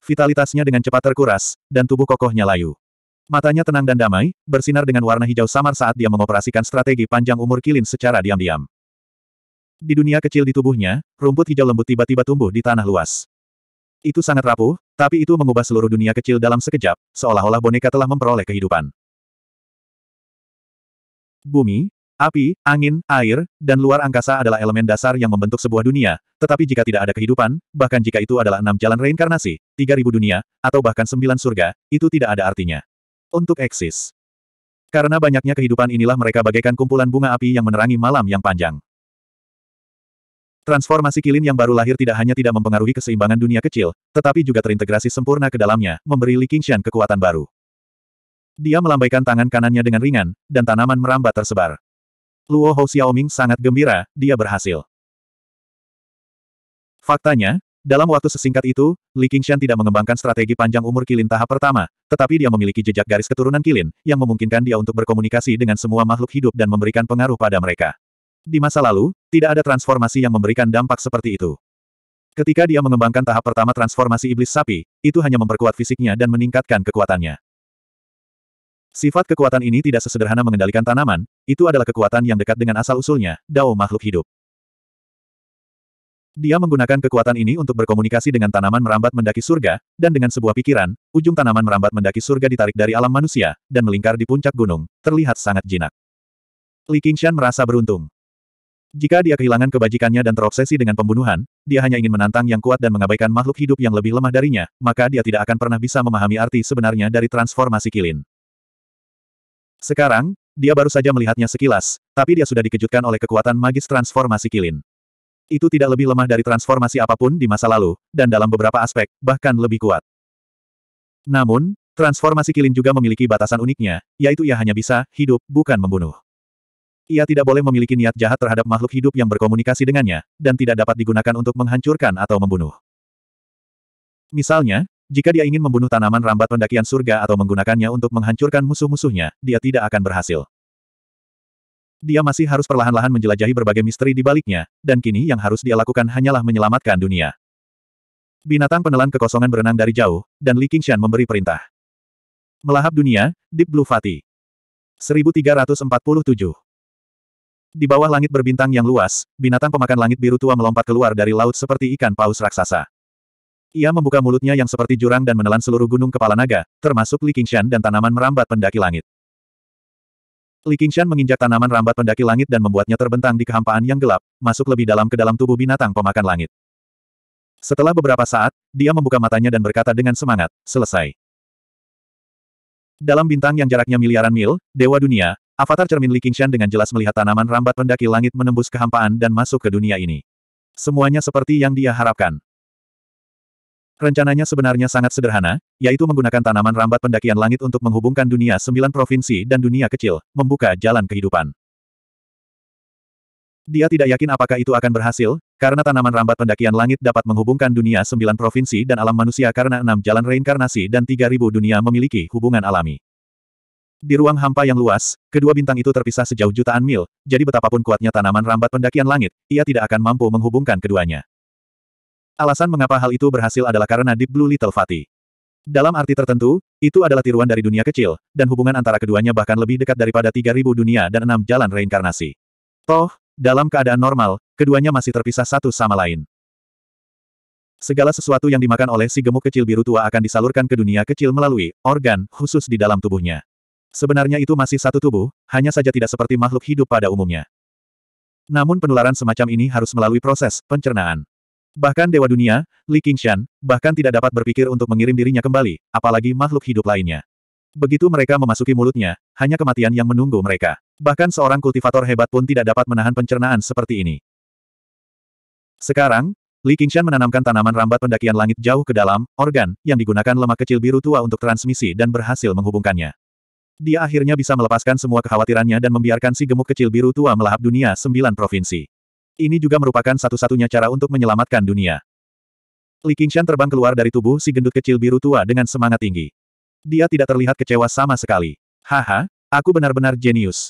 Vitalitasnya dengan cepat terkuras, dan tubuh kokohnya layu. Matanya tenang dan damai, bersinar dengan warna hijau samar saat dia mengoperasikan strategi panjang umur kilin secara diam-diam. Di dunia kecil di tubuhnya, rumput hijau lembut tiba-tiba tumbuh di tanah luas. Itu sangat rapuh, tapi itu mengubah seluruh dunia kecil dalam sekejap, seolah-olah boneka telah memperoleh kehidupan. Bumi, api, angin, air, dan luar angkasa adalah elemen dasar yang membentuk sebuah dunia, tetapi jika tidak ada kehidupan, bahkan jika itu adalah enam jalan reinkarnasi, tiga ribu dunia, atau bahkan sembilan surga, itu tidak ada artinya. Untuk eksis. Karena banyaknya kehidupan inilah mereka bagaikan kumpulan bunga api yang menerangi malam yang panjang. Transformasi Kilin yang baru lahir tidak hanya tidak mempengaruhi keseimbangan dunia kecil, tetapi juga terintegrasi sempurna ke dalamnya, memberi Li Qingshan kekuatan baru. Dia melambaikan tangan kanannya dengan ringan, dan tanaman merambat tersebar. Luo Hou Xiaoming sangat gembira, dia berhasil. Faktanya, dalam waktu sesingkat itu, Li Qingshan tidak mengembangkan strategi panjang umur Kilin tahap pertama, tetapi dia memiliki jejak garis keturunan Kilin, yang memungkinkan dia untuk berkomunikasi dengan semua makhluk hidup dan memberikan pengaruh pada mereka. Di masa lalu, tidak ada transformasi yang memberikan dampak seperti itu. Ketika dia mengembangkan tahap pertama transformasi iblis sapi, itu hanya memperkuat fisiknya dan meningkatkan kekuatannya. Sifat kekuatan ini tidak sesederhana mengendalikan tanaman, itu adalah kekuatan yang dekat dengan asal-usulnya, dao makhluk hidup. Dia menggunakan kekuatan ini untuk berkomunikasi dengan tanaman merambat mendaki surga, dan dengan sebuah pikiran, ujung tanaman merambat mendaki surga ditarik dari alam manusia, dan melingkar di puncak gunung, terlihat sangat jinak. Li Qingshan merasa beruntung. Jika dia kehilangan kebajikannya dan terobsesi dengan pembunuhan, dia hanya ingin menantang yang kuat dan mengabaikan makhluk hidup yang lebih lemah darinya, maka dia tidak akan pernah bisa memahami arti sebenarnya dari transformasi kilin. Sekarang, dia baru saja melihatnya sekilas, tapi dia sudah dikejutkan oleh kekuatan magis transformasi kilin. Itu tidak lebih lemah dari transformasi apapun di masa lalu, dan dalam beberapa aspek, bahkan lebih kuat. Namun, transformasi kilin juga memiliki batasan uniknya, yaitu ia hanya bisa hidup, bukan membunuh. Ia tidak boleh memiliki niat jahat terhadap makhluk hidup yang berkomunikasi dengannya, dan tidak dapat digunakan untuk menghancurkan atau membunuh. Misalnya, jika dia ingin membunuh tanaman rambat pendakian surga atau menggunakannya untuk menghancurkan musuh-musuhnya, dia tidak akan berhasil. Dia masih harus perlahan-lahan menjelajahi berbagai misteri di baliknya, dan kini yang harus dia lakukan hanyalah menyelamatkan dunia. Binatang penelan kekosongan berenang dari jauh, dan Li Qingshan memberi perintah. Melahap dunia, Deep Blue Fati. 1347 di bawah langit berbintang yang luas, binatang pemakan langit biru tua melompat keluar dari laut seperti ikan paus raksasa. Ia membuka mulutnya yang seperti jurang dan menelan seluruh gunung kepala naga, termasuk Li Qingshan dan tanaman merambat pendaki langit. Li Qingshan menginjak tanaman rambat pendaki langit dan membuatnya terbentang di kehampaan yang gelap, masuk lebih dalam ke dalam tubuh binatang pemakan langit. Setelah beberapa saat, dia membuka matanya dan berkata dengan semangat, selesai. Dalam bintang yang jaraknya miliaran mil, Dewa Dunia, Avatar cermin Li Qingshan dengan jelas melihat tanaman rambat pendaki langit menembus kehampaan dan masuk ke dunia ini. Semuanya seperti yang dia harapkan. Rencananya sebenarnya sangat sederhana, yaitu menggunakan tanaman rambat pendakian langit untuk menghubungkan dunia sembilan provinsi dan dunia kecil, membuka jalan kehidupan. Dia tidak yakin apakah itu akan berhasil, karena tanaman rambat pendakian langit dapat menghubungkan dunia sembilan provinsi dan alam manusia karena enam jalan reinkarnasi dan tiga ribu dunia memiliki hubungan alami. Di ruang hampa yang luas, kedua bintang itu terpisah sejauh jutaan mil, jadi betapapun kuatnya tanaman rambat pendakian langit, ia tidak akan mampu menghubungkan keduanya. Alasan mengapa hal itu berhasil adalah karena Deep Blue Little Fatty. Dalam arti tertentu, itu adalah tiruan dari dunia kecil, dan hubungan antara keduanya bahkan lebih dekat daripada 3000 dunia dan enam jalan reinkarnasi. Toh, dalam keadaan normal, keduanya masih terpisah satu sama lain. Segala sesuatu yang dimakan oleh si gemuk kecil biru tua akan disalurkan ke dunia kecil melalui organ khusus di dalam tubuhnya. Sebenarnya itu masih satu tubuh, hanya saja tidak seperti makhluk hidup pada umumnya. Namun penularan semacam ini harus melalui proses pencernaan. Bahkan Dewa Dunia, Li Qingshan, bahkan tidak dapat berpikir untuk mengirim dirinya kembali, apalagi makhluk hidup lainnya. Begitu mereka memasuki mulutnya, hanya kematian yang menunggu mereka. Bahkan seorang kultivator hebat pun tidak dapat menahan pencernaan seperti ini. Sekarang, Li Qingshan menanamkan tanaman rambat pendakian langit jauh ke dalam organ yang digunakan lemak kecil biru tua untuk transmisi dan berhasil menghubungkannya. Dia akhirnya bisa melepaskan semua kekhawatirannya dan membiarkan si gemuk kecil biru tua melahap dunia sembilan provinsi. Ini juga merupakan satu-satunya cara untuk menyelamatkan dunia. Li Qingshan terbang keluar dari tubuh si gendut kecil biru tua dengan semangat tinggi. Dia tidak terlihat kecewa sama sekali. Haha, aku benar-benar jenius.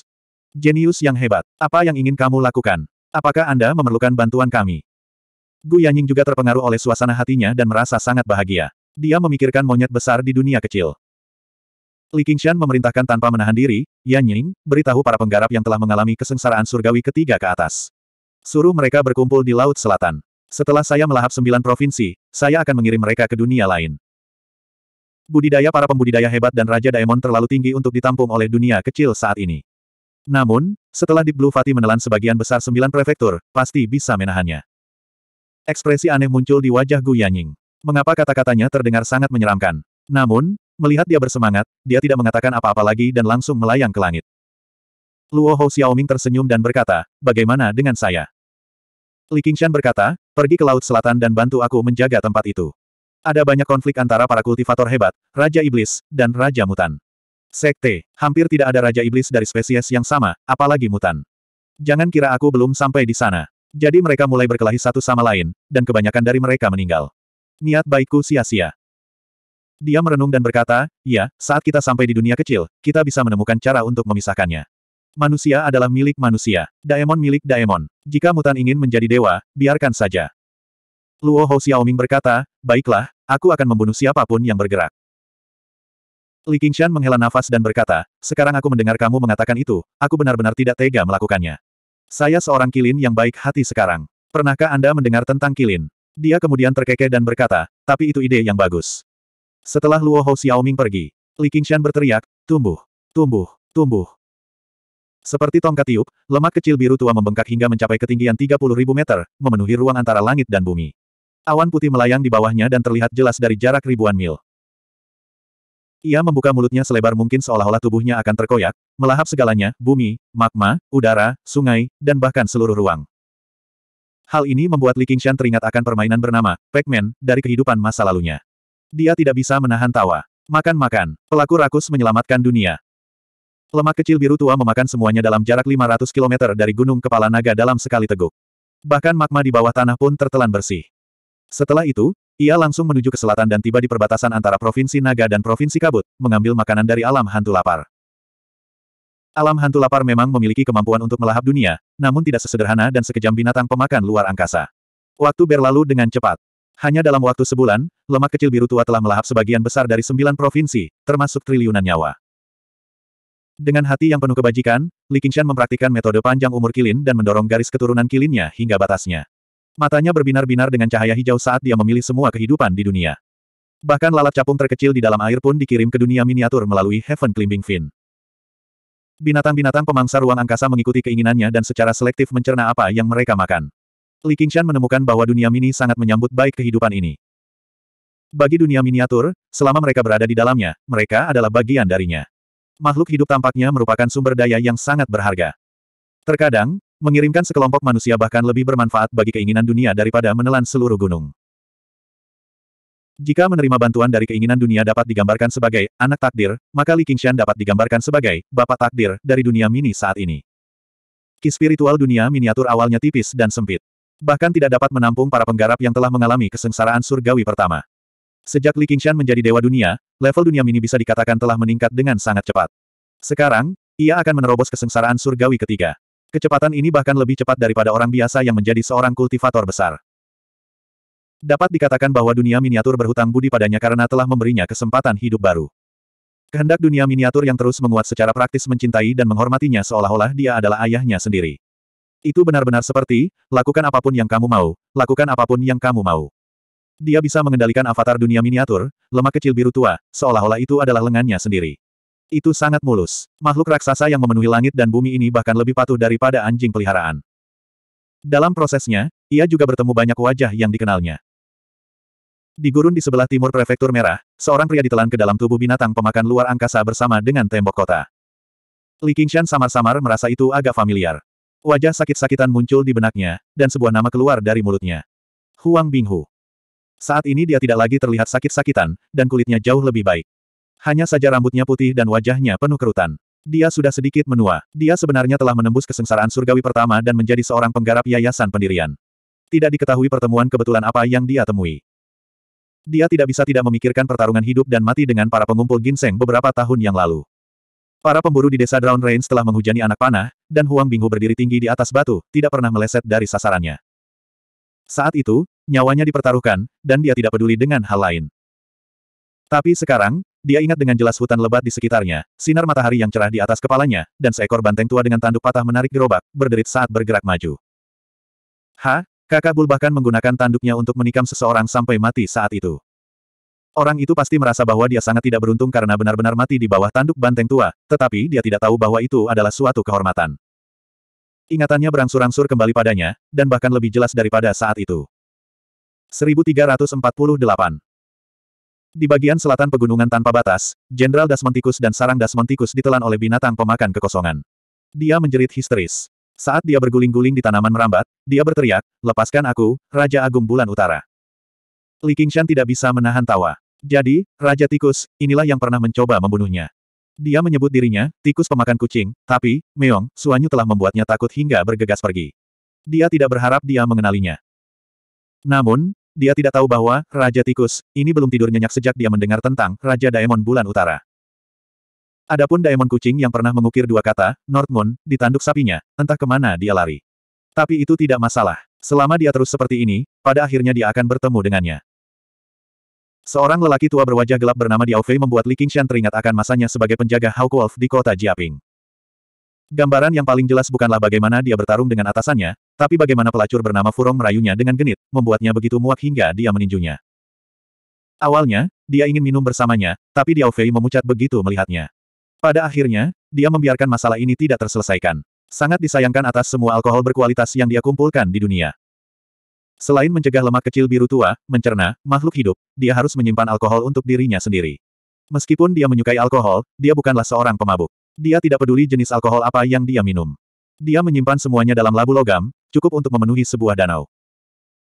Jenius yang hebat. Apa yang ingin kamu lakukan? Apakah Anda memerlukan bantuan kami? Gu Yanying juga terpengaruh oleh suasana hatinya dan merasa sangat bahagia. Dia memikirkan monyet besar di dunia kecil. Li Qingshan memerintahkan tanpa menahan diri, Yan Ying, beritahu para penggarap yang telah mengalami kesengsaraan surgawi ketiga ke atas. Suruh mereka berkumpul di Laut Selatan. Setelah saya melahap sembilan provinsi, saya akan mengirim mereka ke dunia lain. Budidaya para pembudidaya hebat dan Raja Daemon terlalu tinggi untuk ditampung oleh dunia kecil saat ini. Namun, setelah Deep Blue Fatih menelan sebagian besar sembilan prefektur, pasti bisa menahannya. Ekspresi aneh muncul di wajah Gu Yanying. Mengapa kata-katanya terdengar sangat menyeramkan? Namun, Melihat dia bersemangat, dia tidak mengatakan apa-apa lagi dan langsung melayang ke langit. Luo Hou Xiaoming tersenyum dan berkata, bagaimana dengan saya? Li Qingshan berkata, pergi ke Laut Selatan dan bantu aku menjaga tempat itu. Ada banyak konflik antara para kultivator hebat, Raja Iblis, dan Raja Mutan. Sekte, hampir tidak ada Raja Iblis dari spesies yang sama, apalagi Mutan. Jangan kira aku belum sampai di sana. Jadi mereka mulai berkelahi satu sama lain, dan kebanyakan dari mereka meninggal. Niat baikku sia-sia. Dia merenung dan berkata, ya, saat kita sampai di dunia kecil, kita bisa menemukan cara untuk memisahkannya. Manusia adalah milik manusia. Daemon milik Daemon. Jika mutan ingin menjadi dewa, biarkan saja. Luo Hou Xiaoming berkata, baiklah, aku akan membunuh siapapun yang bergerak. Li Qingshan menghela nafas dan berkata, sekarang aku mendengar kamu mengatakan itu, aku benar-benar tidak tega melakukannya. Saya seorang kilin yang baik hati sekarang. Pernahkah Anda mendengar tentang kilin? Dia kemudian terkekeh dan berkata, tapi itu ide yang bagus. Setelah Luo Hou Xiaoming pergi, Li Qingshan berteriak, tumbuh, tumbuh, tumbuh. Seperti tongkat tiup, lemak kecil biru tua membengkak hingga mencapai ketinggian 30.000 meter, memenuhi ruang antara langit dan bumi. Awan putih melayang di bawahnya dan terlihat jelas dari jarak ribuan mil. Ia membuka mulutnya selebar mungkin seolah-olah tubuhnya akan terkoyak, melahap segalanya, bumi, magma, udara, sungai, dan bahkan seluruh ruang. Hal ini membuat Li Qingshan teringat akan permainan bernama Pac-Man dari kehidupan masa lalunya. Dia tidak bisa menahan tawa. Makan-makan, pelaku rakus menyelamatkan dunia. Lemak kecil biru tua memakan semuanya dalam jarak 500 km dari Gunung Kepala Naga dalam sekali teguk. Bahkan magma di bawah tanah pun tertelan bersih. Setelah itu, ia langsung menuju ke selatan dan tiba di perbatasan antara Provinsi Naga dan Provinsi Kabut, mengambil makanan dari alam hantu lapar. Alam hantu lapar memang memiliki kemampuan untuk melahap dunia, namun tidak sesederhana dan sekejam binatang pemakan luar angkasa. Waktu berlalu dengan cepat. Hanya dalam waktu sebulan, lemak kecil biru tua telah melahap sebagian besar dari sembilan provinsi, termasuk triliunan nyawa. Dengan hati yang penuh kebajikan, Li Qingshan mempraktikkan metode panjang umur kilin dan mendorong garis keturunan kilinnya hingga batasnya. Matanya berbinar-binar dengan cahaya hijau saat dia memilih semua kehidupan di dunia. Bahkan lalat capung terkecil di dalam air pun dikirim ke dunia miniatur melalui Heaven Climbing Fin. Binatang-binatang pemangsa ruang angkasa mengikuti keinginannya dan secara selektif mencerna apa yang mereka makan. Li Qingshan menemukan bahwa dunia mini sangat menyambut baik kehidupan ini. Bagi dunia miniatur, selama mereka berada di dalamnya, mereka adalah bagian darinya. Makhluk hidup tampaknya merupakan sumber daya yang sangat berharga. Terkadang, mengirimkan sekelompok manusia bahkan lebih bermanfaat bagi keinginan dunia daripada menelan seluruh gunung. Jika menerima bantuan dari keinginan dunia dapat digambarkan sebagai anak takdir, maka Li Qingshan dapat digambarkan sebagai bapak takdir dari dunia mini saat ini. Ki spiritual dunia miniatur awalnya tipis dan sempit. Bahkan tidak dapat menampung para penggarap yang telah mengalami kesengsaraan surgawi pertama. Sejak Li Qingshan menjadi dewa dunia, level dunia mini bisa dikatakan telah meningkat dengan sangat cepat. Sekarang, ia akan menerobos kesengsaraan surgawi ketiga. Kecepatan ini bahkan lebih cepat daripada orang biasa yang menjadi seorang kultivator besar. Dapat dikatakan bahwa dunia miniatur berhutang budi padanya karena telah memberinya kesempatan hidup baru. Kehendak dunia miniatur yang terus menguat secara praktis mencintai dan menghormatinya seolah-olah dia adalah ayahnya sendiri. Itu benar-benar seperti, lakukan apapun yang kamu mau, lakukan apapun yang kamu mau. Dia bisa mengendalikan avatar dunia miniatur, lemak kecil biru tua, seolah-olah itu adalah lengannya sendiri. Itu sangat mulus. Makhluk raksasa yang memenuhi langit dan bumi ini bahkan lebih patuh daripada anjing peliharaan. Dalam prosesnya, ia juga bertemu banyak wajah yang dikenalnya. Di gurun di sebelah timur prefektur merah, seorang pria ditelan ke dalam tubuh binatang pemakan luar angkasa bersama dengan tembok kota. Li Qingshan samar-samar merasa itu agak familiar. Wajah sakit-sakitan muncul di benaknya, dan sebuah nama keluar dari mulutnya. Huang Binghu. Saat ini dia tidak lagi terlihat sakit-sakitan, dan kulitnya jauh lebih baik. Hanya saja rambutnya putih dan wajahnya penuh kerutan. Dia sudah sedikit menua. Dia sebenarnya telah menembus kesengsaraan surgawi pertama dan menjadi seorang penggarap yayasan pendirian. Tidak diketahui pertemuan kebetulan apa yang dia temui. Dia tidak bisa tidak memikirkan pertarungan hidup dan mati dengan para pengumpul ginseng beberapa tahun yang lalu. Para pemburu di desa Drown Range telah menghujani anak panah, dan Huang Binghu berdiri tinggi di atas batu, tidak pernah meleset dari sasarannya. Saat itu, nyawanya dipertaruhkan, dan dia tidak peduli dengan hal lain. Tapi sekarang, dia ingat dengan jelas hutan lebat di sekitarnya, sinar matahari yang cerah di atas kepalanya, dan seekor banteng tua dengan tanduk patah menarik gerobak, berderit saat bergerak maju. Ha, kakak Bul bahkan menggunakan tanduknya untuk menikam seseorang sampai mati saat itu. Orang itu pasti merasa bahwa dia sangat tidak beruntung karena benar-benar mati di bawah tanduk banteng tua, tetapi dia tidak tahu bahwa itu adalah suatu kehormatan. Ingatannya berangsur-angsur kembali padanya, dan bahkan lebih jelas daripada saat itu. 1348. Di bagian selatan pegunungan tanpa batas, Jenderal Dasmontikus dan sarang Dasmontikus ditelan oleh binatang pemakan kekosongan. Dia menjerit histeris. Saat dia berguling-guling di tanaman merambat, dia berteriak, lepaskan aku, Raja Agung Bulan Utara. Li Qingshan tidak bisa menahan tawa. Jadi, Raja Tikus, inilah yang pernah mencoba membunuhnya. Dia menyebut dirinya, tikus pemakan kucing, tapi, Meong, Suanyu telah membuatnya takut hingga bergegas pergi. Dia tidak berharap dia mengenalinya. Namun, dia tidak tahu bahwa, Raja Tikus, ini belum tidur nyenyak sejak dia mendengar tentang Raja Daemon Bulan Utara. Adapun Daemon Kucing yang pernah mengukir dua kata, North Moon, tanduk sapinya, entah kemana dia lari. Tapi itu tidak masalah. Selama dia terus seperti ini, pada akhirnya dia akan bertemu dengannya. Seorang lelaki tua berwajah gelap bernama Diao Fei membuat Li Qingshan teringat akan masanya sebagai penjaga Hawk Wolf di kota Jiaping. Gambaran yang paling jelas bukanlah bagaimana dia bertarung dengan atasannya, tapi bagaimana pelacur bernama Furong merayunya dengan genit, membuatnya begitu muak hingga dia meninjunya. Awalnya, dia ingin minum bersamanya, tapi Diao Fei memucat begitu melihatnya. Pada akhirnya, dia membiarkan masalah ini tidak terselesaikan. Sangat disayangkan atas semua alkohol berkualitas yang dia kumpulkan di dunia. Selain mencegah lemak kecil biru tua, mencerna, makhluk hidup, dia harus menyimpan alkohol untuk dirinya sendiri. Meskipun dia menyukai alkohol, dia bukanlah seorang pemabuk. Dia tidak peduli jenis alkohol apa yang dia minum. Dia menyimpan semuanya dalam labu logam, cukup untuk memenuhi sebuah danau.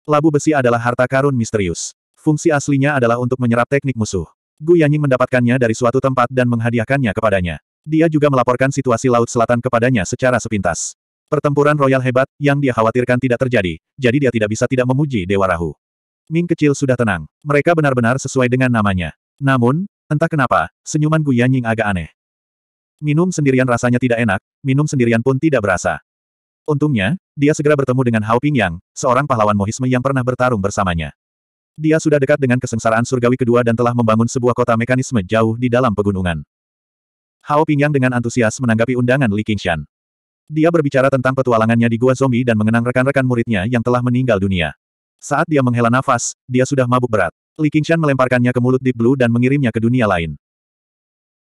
Labu besi adalah harta karun misterius. Fungsi aslinya adalah untuk menyerap teknik musuh. Gu Yanying mendapatkannya dari suatu tempat dan menghadiahkannya kepadanya. Dia juga melaporkan situasi Laut Selatan kepadanya secara sepintas. Pertempuran royal hebat, yang dia khawatirkan tidak terjadi, jadi dia tidak bisa tidak memuji Dewa Rahu. Ming kecil sudah tenang. Mereka benar-benar sesuai dengan namanya. Namun, entah kenapa, senyuman Gu Yanying agak aneh. Minum sendirian rasanya tidak enak, minum sendirian pun tidak berasa. Untungnya, dia segera bertemu dengan Hao Pingyang, seorang pahlawan mohisme yang pernah bertarung bersamanya. Dia sudah dekat dengan kesengsaraan surgawi kedua dan telah membangun sebuah kota mekanisme jauh di dalam pegunungan. Hao Pingyang dengan antusias menanggapi undangan Li Qingshan. Dia berbicara tentang petualangannya di Gua Zombie dan mengenang rekan-rekan muridnya yang telah meninggal dunia. Saat dia menghela nafas, dia sudah mabuk berat. Li Qingshan melemparkannya ke mulut Deep Blue dan mengirimnya ke dunia lain.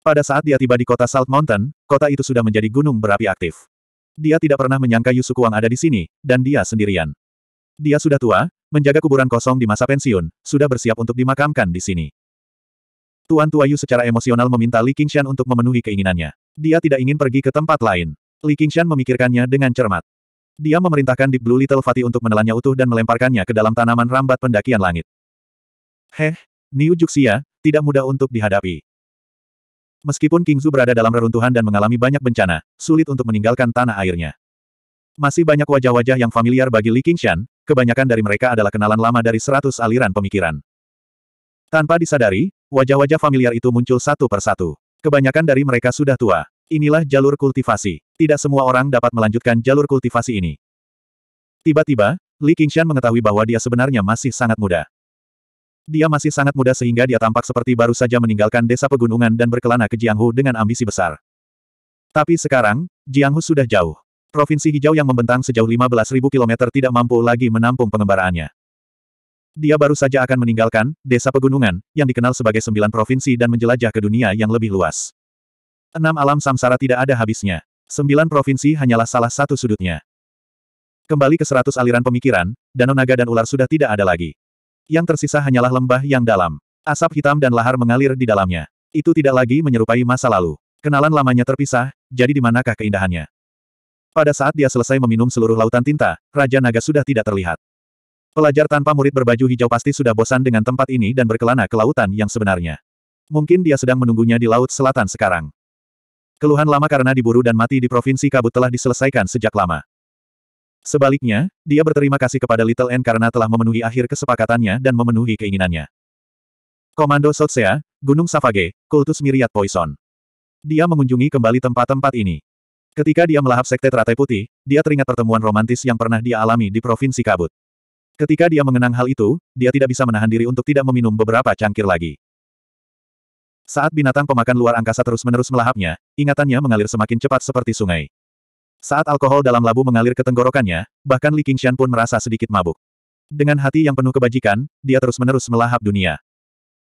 Pada saat dia tiba di kota Salt Mountain, kota itu sudah menjadi gunung berapi aktif. Dia tidak pernah menyangka Yusu Kuang ada di sini, dan dia sendirian. Dia sudah tua, menjaga kuburan kosong di masa pensiun, sudah bersiap untuk dimakamkan di sini. Tuan Tua Yu secara emosional meminta Li Qingshan untuk memenuhi keinginannya. Dia tidak ingin pergi ke tempat lain. Li Qingshan memikirkannya dengan cermat. Dia memerintahkan Deep Blue Little Fatih untuk menelannya utuh dan melemparkannya ke dalam tanaman rambat pendakian langit. Heh, Niu Juxia, tidak mudah untuk dihadapi. Meskipun King Kingzu berada dalam reruntuhan dan mengalami banyak bencana, sulit untuk meninggalkan tanah airnya. Masih banyak wajah-wajah yang familiar bagi Li Qingshan, kebanyakan dari mereka adalah kenalan lama dari seratus aliran pemikiran. Tanpa disadari, wajah-wajah familiar itu muncul satu per satu. Kebanyakan dari mereka sudah tua. Inilah jalur kultivasi. Tidak semua orang dapat melanjutkan jalur kultivasi ini. Tiba-tiba, Li Qingshan mengetahui bahwa dia sebenarnya masih sangat muda. Dia masih sangat muda sehingga dia tampak seperti baru saja meninggalkan desa pegunungan dan berkelana ke Jianghu dengan ambisi besar. Tapi sekarang, Jianghu sudah jauh. Provinsi hijau yang membentang sejauh 15.000 km tidak mampu lagi menampung pengembaraannya. Dia baru saja akan meninggalkan desa pegunungan, yang dikenal sebagai sembilan provinsi dan menjelajah ke dunia yang lebih luas. Enam alam samsara tidak ada habisnya. Sembilan provinsi hanyalah salah satu sudutnya. Kembali ke seratus aliran pemikiran, danau naga dan ular sudah tidak ada lagi. Yang tersisa hanyalah lembah yang dalam. Asap hitam dan lahar mengalir di dalamnya. Itu tidak lagi menyerupai masa lalu. Kenalan lamanya terpisah, jadi di manakah keindahannya? Pada saat dia selesai meminum seluruh lautan tinta, Raja Naga sudah tidak terlihat. Pelajar tanpa murid berbaju hijau pasti sudah bosan dengan tempat ini dan berkelana ke lautan yang sebenarnya. Mungkin dia sedang menunggunya di Laut Selatan sekarang. Keluhan lama karena diburu dan mati di Provinsi Kabut telah diselesaikan sejak lama. Sebaliknya, dia berterima kasih kepada Little N karena telah memenuhi akhir kesepakatannya dan memenuhi keinginannya. Komando Sotsea, Gunung Savage, Kultus Miriat Poison. Dia mengunjungi kembali tempat-tempat ini. Ketika dia melahap Sekte Teratai Putih, dia teringat pertemuan romantis yang pernah dia alami di Provinsi Kabut. Ketika dia mengenang hal itu, dia tidak bisa menahan diri untuk tidak meminum beberapa cangkir lagi. Saat binatang pemakan luar angkasa terus-menerus melahapnya, ingatannya mengalir semakin cepat seperti sungai. Saat alkohol dalam labu mengalir ke tenggorokannya, bahkan Li Qingshan pun merasa sedikit mabuk. Dengan hati yang penuh kebajikan, dia terus-menerus melahap dunia.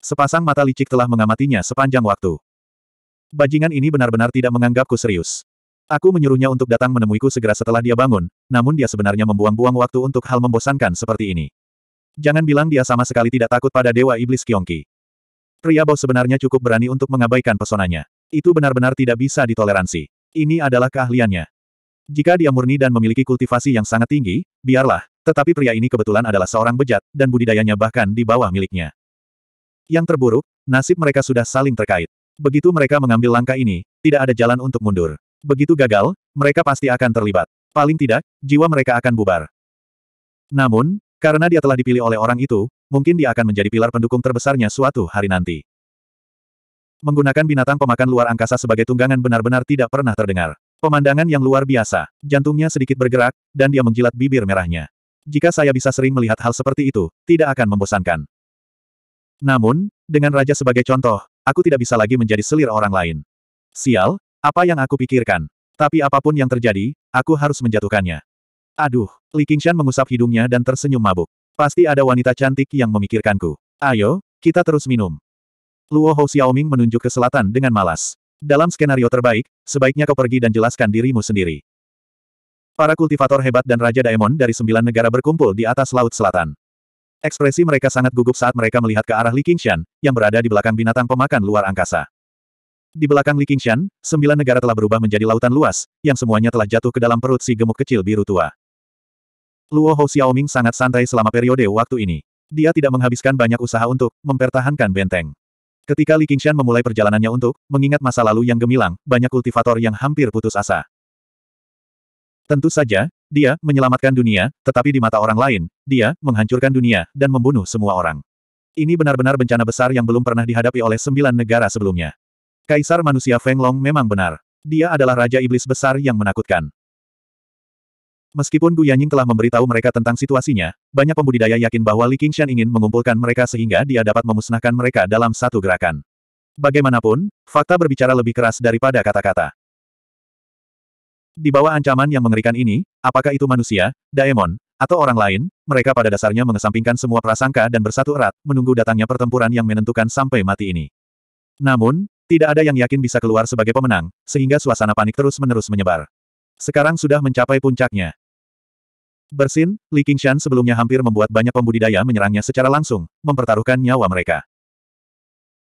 Sepasang mata licik telah mengamatinya sepanjang waktu. Bajingan ini benar-benar tidak menganggapku serius. Aku menyuruhnya untuk datang menemuiku segera setelah dia bangun, namun dia sebenarnya membuang-buang waktu untuk hal membosankan seperti ini. Jangan bilang dia sama sekali tidak takut pada Dewa Iblis Kiongki. Pria bau sebenarnya cukup berani untuk mengabaikan pesonanya. Itu benar-benar tidak bisa ditoleransi. Ini adalah keahliannya. Jika dia murni dan memiliki kultivasi yang sangat tinggi, biarlah, tetapi pria ini kebetulan adalah seorang bejat, dan budidayanya bahkan di bawah miliknya. Yang terburuk, nasib mereka sudah saling terkait. Begitu mereka mengambil langkah ini, tidak ada jalan untuk mundur. Begitu gagal, mereka pasti akan terlibat. Paling tidak, jiwa mereka akan bubar. Namun, karena dia telah dipilih oleh orang itu, mungkin dia akan menjadi pilar pendukung terbesarnya suatu hari nanti. Menggunakan binatang pemakan luar angkasa sebagai tunggangan benar-benar tidak pernah terdengar. Pemandangan yang luar biasa, jantungnya sedikit bergerak, dan dia menjilat bibir merahnya. Jika saya bisa sering melihat hal seperti itu, tidak akan membosankan. Namun, dengan raja sebagai contoh, aku tidak bisa lagi menjadi selir orang lain. Sial, apa yang aku pikirkan? Tapi apapun yang terjadi, aku harus menjatuhkannya. Aduh, Li Qingshan mengusap hidungnya dan tersenyum mabuk. Pasti ada wanita cantik yang memikirkanku. Ayo, kita terus minum. Luo Hou Xiaoming menunjuk ke selatan dengan malas. Dalam skenario terbaik, sebaiknya kau pergi dan jelaskan dirimu sendiri. Para kultivator hebat dan Raja Daemon dari sembilan negara berkumpul di atas Laut Selatan. Ekspresi mereka sangat gugup saat mereka melihat ke arah Li Qingshan, yang berada di belakang binatang pemakan luar angkasa. Di belakang Li Qingshan, sembilan negara telah berubah menjadi lautan luas, yang semuanya telah jatuh ke dalam perut si gemuk kecil biru tua. Luo Hou Xiaoming sangat santai selama periode waktu ini. Dia tidak menghabiskan banyak usaha untuk mempertahankan benteng. Ketika Li Qingshan memulai perjalanannya untuk mengingat masa lalu yang gemilang, banyak kultivator yang hampir putus asa. Tentu saja, dia menyelamatkan dunia, tetapi di mata orang lain, dia menghancurkan dunia dan membunuh semua orang. Ini benar-benar bencana besar yang belum pernah dihadapi oleh sembilan negara sebelumnya. Kaisar manusia Feng Long memang benar. Dia adalah raja iblis besar yang menakutkan. Meskipun Gu Yanying telah memberitahu mereka tentang situasinya, banyak pembudidaya yakin bahwa Li Qingshan ingin mengumpulkan mereka sehingga dia dapat memusnahkan mereka dalam satu gerakan. Bagaimanapun, fakta berbicara lebih keras daripada kata-kata. Di bawah ancaman yang mengerikan ini, apakah itu manusia, daemon, atau orang lain, mereka pada dasarnya mengesampingkan semua prasangka dan bersatu erat, menunggu datangnya pertempuran yang menentukan sampai mati ini. Namun, tidak ada yang yakin bisa keluar sebagai pemenang, sehingga suasana panik terus-menerus menyebar. Sekarang sudah mencapai puncaknya. Bersin, Li Qingshan sebelumnya hampir membuat banyak pembudidaya menyerangnya secara langsung, mempertaruhkan nyawa mereka.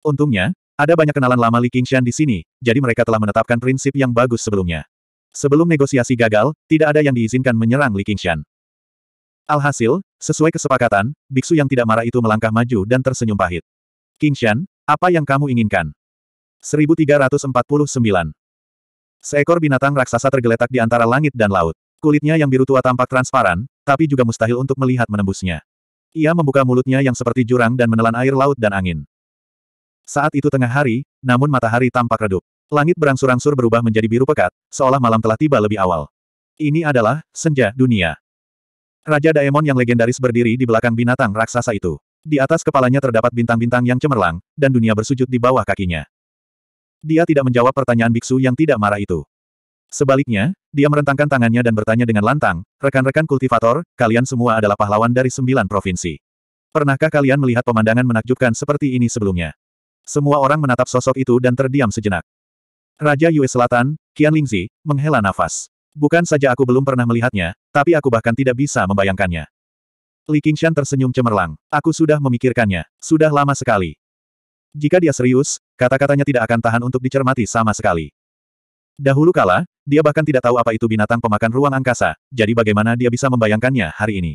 Untungnya, ada banyak kenalan lama Li Qingshan di sini, jadi mereka telah menetapkan prinsip yang bagus sebelumnya. Sebelum negosiasi gagal, tidak ada yang diizinkan menyerang Li Qingshan. Alhasil, sesuai kesepakatan, biksu yang tidak marah itu melangkah maju dan tersenyum pahit. Qingshan, apa yang kamu inginkan? 1349 Seekor binatang raksasa tergeletak di antara langit dan laut. Kulitnya yang biru tua tampak transparan, tapi juga mustahil untuk melihat menembusnya. Ia membuka mulutnya yang seperti jurang dan menelan air laut dan angin. Saat itu tengah hari, namun matahari tampak redup. Langit berangsur-angsur berubah menjadi biru pekat, seolah malam telah tiba lebih awal. Ini adalah Senja Dunia. Raja Daemon yang legendaris berdiri di belakang binatang raksasa itu. Di atas kepalanya terdapat bintang-bintang yang cemerlang, dan dunia bersujud di bawah kakinya. Dia tidak menjawab pertanyaan biksu yang tidak marah itu. Sebaliknya, dia merentangkan tangannya dan bertanya dengan lantang, rekan-rekan kultivator, kalian semua adalah pahlawan dari sembilan provinsi. Pernahkah kalian melihat pemandangan menakjubkan seperti ini sebelumnya? Semua orang menatap sosok itu dan terdiam sejenak. Raja Yue Selatan, Qian Lingzi, menghela nafas. Bukan saja aku belum pernah melihatnya, tapi aku bahkan tidak bisa membayangkannya. Li Qingshan tersenyum cemerlang. Aku sudah memikirkannya. Sudah lama sekali. Jika dia serius, kata-katanya tidak akan tahan untuk dicermati sama sekali. Dahulu kala, dia bahkan tidak tahu apa itu binatang pemakan ruang angkasa, jadi bagaimana dia bisa membayangkannya hari ini.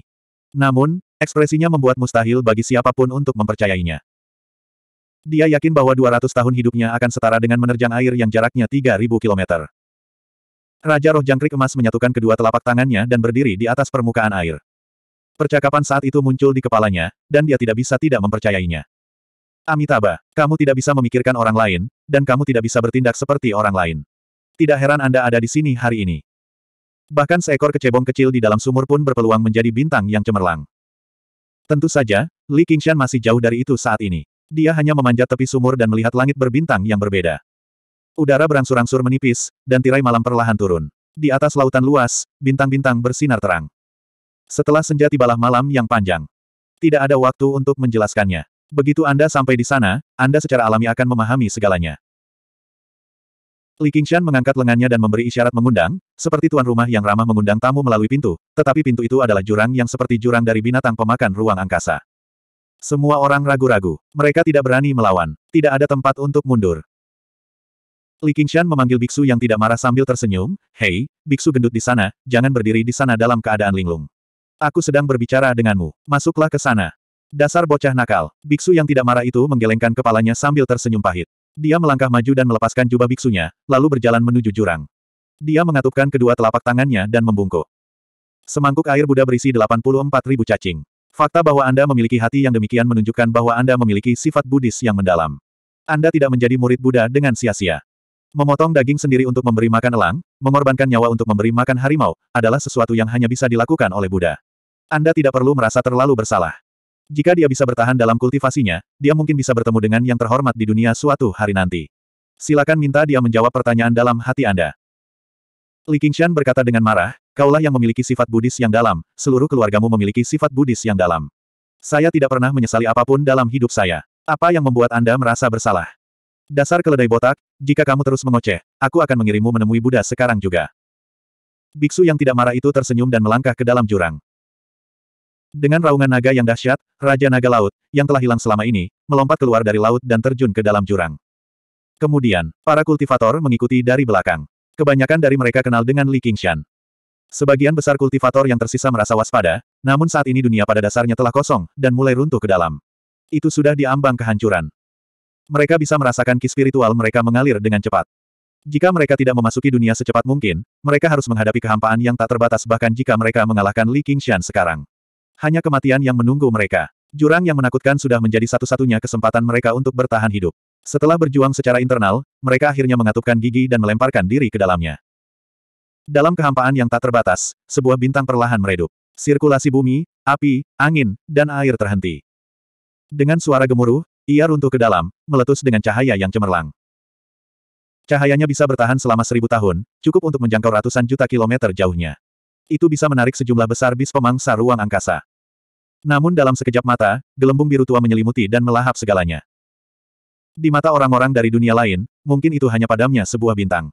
Namun, ekspresinya membuat mustahil bagi siapapun untuk mempercayainya. Dia yakin bahwa 200 tahun hidupnya akan setara dengan menerjang air yang jaraknya 3.000 km. Raja roh jangkrik emas menyatukan kedua telapak tangannya dan berdiri di atas permukaan air. Percakapan saat itu muncul di kepalanya, dan dia tidak bisa tidak mempercayainya. Amitabha, kamu tidak bisa memikirkan orang lain, dan kamu tidak bisa bertindak seperti orang lain. Tidak heran Anda ada di sini hari ini. Bahkan seekor kecebong kecil di dalam sumur pun berpeluang menjadi bintang yang cemerlang. Tentu saja, Li Qingshan masih jauh dari itu saat ini. Dia hanya memanjat tepi sumur dan melihat langit berbintang yang berbeda. Udara berangsur-angsur menipis, dan tirai malam perlahan turun. Di atas lautan luas, bintang-bintang bersinar terang. Setelah senja tibalah malam yang panjang. Tidak ada waktu untuk menjelaskannya. Begitu Anda sampai di sana, Anda secara alami akan memahami segalanya. Li Qingshan mengangkat lengannya dan memberi isyarat mengundang, seperti tuan rumah yang ramah mengundang tamu melalui pintu, tetapi pintu itu adalah jurang yang seperti jurang dari binatang pemakan ruang angkasa. Semua orang ragu-ragu. Mereka tidak berani melawan. Tidak ada tempat untuk mundur. Li Qingshan memanggil biksu yang tidak marah sambil tersenyum, Hei, biksu gendut di sana, jangan berdiri di sana dalam keadaan linglung. Aku sedang berbicara denganmu. Masuklah ke sana. Dasar bocah nakal. Biksu yang tidak marah itu menggelengkan kepalanya sambil tersenyum pahit. Dia melangkah maju dan melepaskan jubah biksunya, lalu berjalan menuju jurang. Dia mengatupkan kedua telapak tangannya dan membungkuk. Semangkuk air Buddha berisi 84 cacing. Fakta bahwa Anda memiliki hati yang demikian menunjukkan bahwa Anda memiliki sifat Buddhis yang mendalam. Anda tidak menjadi murid Buddha dengan sia-sia. Memotong daging sendiri untuk memberi makan elang, mengorbankan nyawa untuk memberi makan harimau, adalah sesuatu yang hanya bisa dilakukan oleh Buddha. Anda tidak perlu merasa terlalu bersalah. Jika dia bisa bertahan dalam kultivasinya, dia mungkin bisa bertemu dengan yang terhormat di dunia suatu hari nanti. Silakan minta dia menjawab pertanyaan dalam hati Anda. Li Qingshan berkata dengan marah, kaulah yang memiliki sifat Buddhis yang dalam, seluruh keluargamu memiliki sifat Buddhis yang dalam. Saya tidak pernah menyesali apapun dalam hidup saya. Apa yang membuat Anda merasa bersalah? Dasar keledai botak, jika kamu terus mengoceh, aku akan mengirimmu menemui Buddha sekarang juga. Biksu yang tidak marah itu tersenyum dan melangkah ke dalam jurang. Dengan raungan naga yang dahsyat, Raja Naga Laut, yang telah hilang selama ini, melompat keluar dari laut dan terjun ke dalam jurang. Kemudian, para kultivator mengikuti dari belakang. Kebanyakan dari mereka kenal dengan Li Qingshan. Sebagian besar kultivator yang tersisa merasa waspada, namun saat ini dunia pada dasarnya telah kosong, dan mulai runtuh ke dalam. Itu sudah diambang kehancuran. Mereka bisa merasakan ki spiritual mereka mengalir dengan cepat. Jika mereka tidak memasuki dunia secepat mungkin, mereka harus menghadapi kehampaan yang tak terbatas bahkan jika mereka mengalahkan Li Qingshan sekarang. Hanya kematian yang menunggu mereka. Jurang yang menakutkan sudah menjadi satu-satunya kesempatan mereka untuk bertahan hidup. Setelah berjuang secara internal, mereka akhirnya mengatupkan gigi dan melemparkan diri ke dalamnya. Dalam kehampaan yang tak terbatas, sebuah bintang perlahan meredup. Sirkulasi bumi, api, angin, dan air terhenti. Dengan suara gemuruh, ia runtuh ke dalam, meletus dengan cahaya yang cemerlang. Cahayanya bisa bertahan selama seribu tahun, cukup untuk menjangkau ratusan juta kilometer jauhnya. Itu bisa menarik sejumlah besar bis pemangsa ruang angkasa. Namun dalam sekejap mata, gelembung biru tua menyelimuti dan melahap segalanya. Di mata orang-orang dari dunia lain, mungkin itu hanya padamnya sebuah bintang.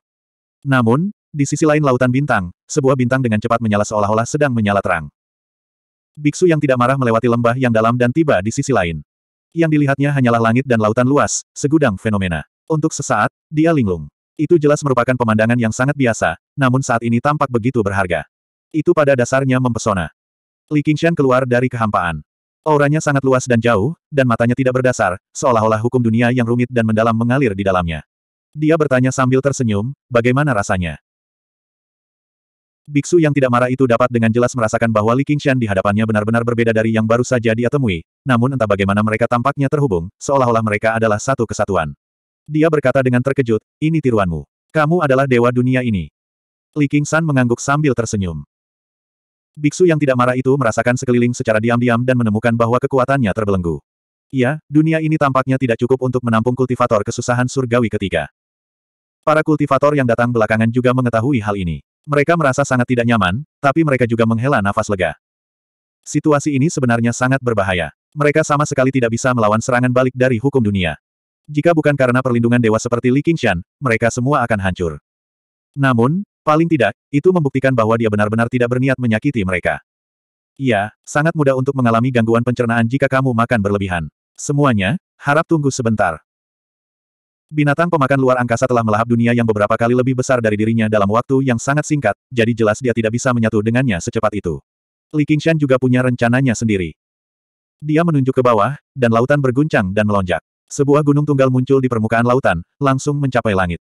Namun, di sisi lain lautan bintang, sebuah bintang dengan cepat menyala seolah-olah sedang menyala terang. Biksu yang tidak marah melewati lembah yang dalam dan tiba di sisi lain. Yang dilihatnya hanyalah langit dan lautan luas, segudang fenomena. Untuk sesaat, dia linglung. Itu jelas merupakan pemandangan yang sangat biasa, namun saat ini tampak begitu berharga. Itu pada dasarnya mempesona. Li Qingshan keluar dari kehampaan. Auranya sangat luas dan jauh, dan matanya tidak berdasar, seolah-olah hukum dunia yang rumit dan mendalam mengalir di dalamnya. Dia bertanya sambil tersenyum, bagaimana rasanya? Biksu yang tidak marah itu dapat dengan jelas merasakan bahwa Li Qingshan di hadapannya benar-benar berbeda dari yang baru saja dia temui, namun entah bagaimana mereka tampaknya terhubung, seolah-olah mereka adalah satu kesatuan. Dia berkata dengan terkejut, ini tiruanmu. Kamu adalah dewa dunia ini. Li Qingshan mengangguk sambil tersenyum. Biksu yang tidak marah itu merasakan sekeliling secara diam-diam dan menemukan bahwa kekuatannya terbelenggu. Iya, dunia ini tampaknya tidak cukup untuk menampung kultivator kesusahan surgawi ketiga. Para kultivator yang datang belakangan juga mengetahui hal ini. Mereka merasa sangat tidak nyaman, tapi mereka juga menghela nafas lega. Situasi ini sebenarnya sangat berbahaya. Mereka sama sekali tidak bisa melawan serangan balik dari hukum dunia. Jika bukan karena perlindungan dewa seperti Li Qingshan, mereka semua akan hancur. Namun, Paling tidak, itu membuktikan bahwa dia benar-benar tidak berniat menyakiti mereka. Iya, sangat mudah untuk mengalami gangguan pencernaan jika kamu makan berlebihan. Semuanya, harap tunggu sebentar. Binatang pemakan luar angkasa telah melahap dunia yang beberapa kali lebih besar dari dirinya dalam waktu yang sangat singkat, jadi jelas dia tidak bisa menyatu dengannya secepat itu. Li Qingshan juga punya rencananya sendiri. Dia menunjuk ke bawah, dan lautan berguncang dan melonjak. Sebuah gunung tunggal muncul di permukaan lautan, langsung mencapai langit.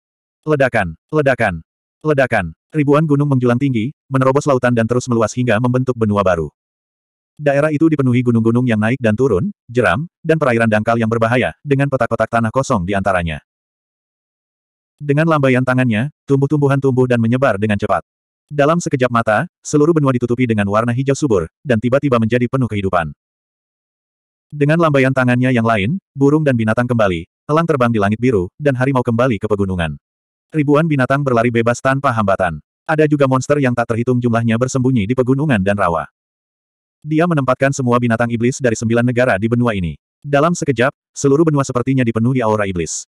Ledakan, ledakan. Ledakan. Ribuan gunung menjulang tinggi, menerobos lautan dan terus meluas hingga membentuk benua baru. Daerah itu dipenuhi gunung-gunung yang naik dan turun, jeram, dan perairan dangkal yang berbahaya, dengan petak-petak tanah kosong di antaranya. Dengan lambaian tangannya, tumbuh-tumbuhan tumbuh dan menyebar dengan cepat. Dalam sekejap mata, seluruh benua ditutupi dengan warna hijau subur, dan tiba-tiba menjadi penuh kehidupan. Dengan lambaian tangannya yang lain, burung dan binatang kembali, elang terbang di langit biru, dan harimau kembali ke pegunungan. Ribuan binatang berlari bebas tanpa hambatan. Ada juga monster yang tak terhitung jumlahnya bersembunyi di pegunungan dan rawa. Dia menempatkan semua binatang iblis dari sembilan negara di benua ini. Dalam sekejap, seluruh benua sepertinya dipenuhi aura iblis.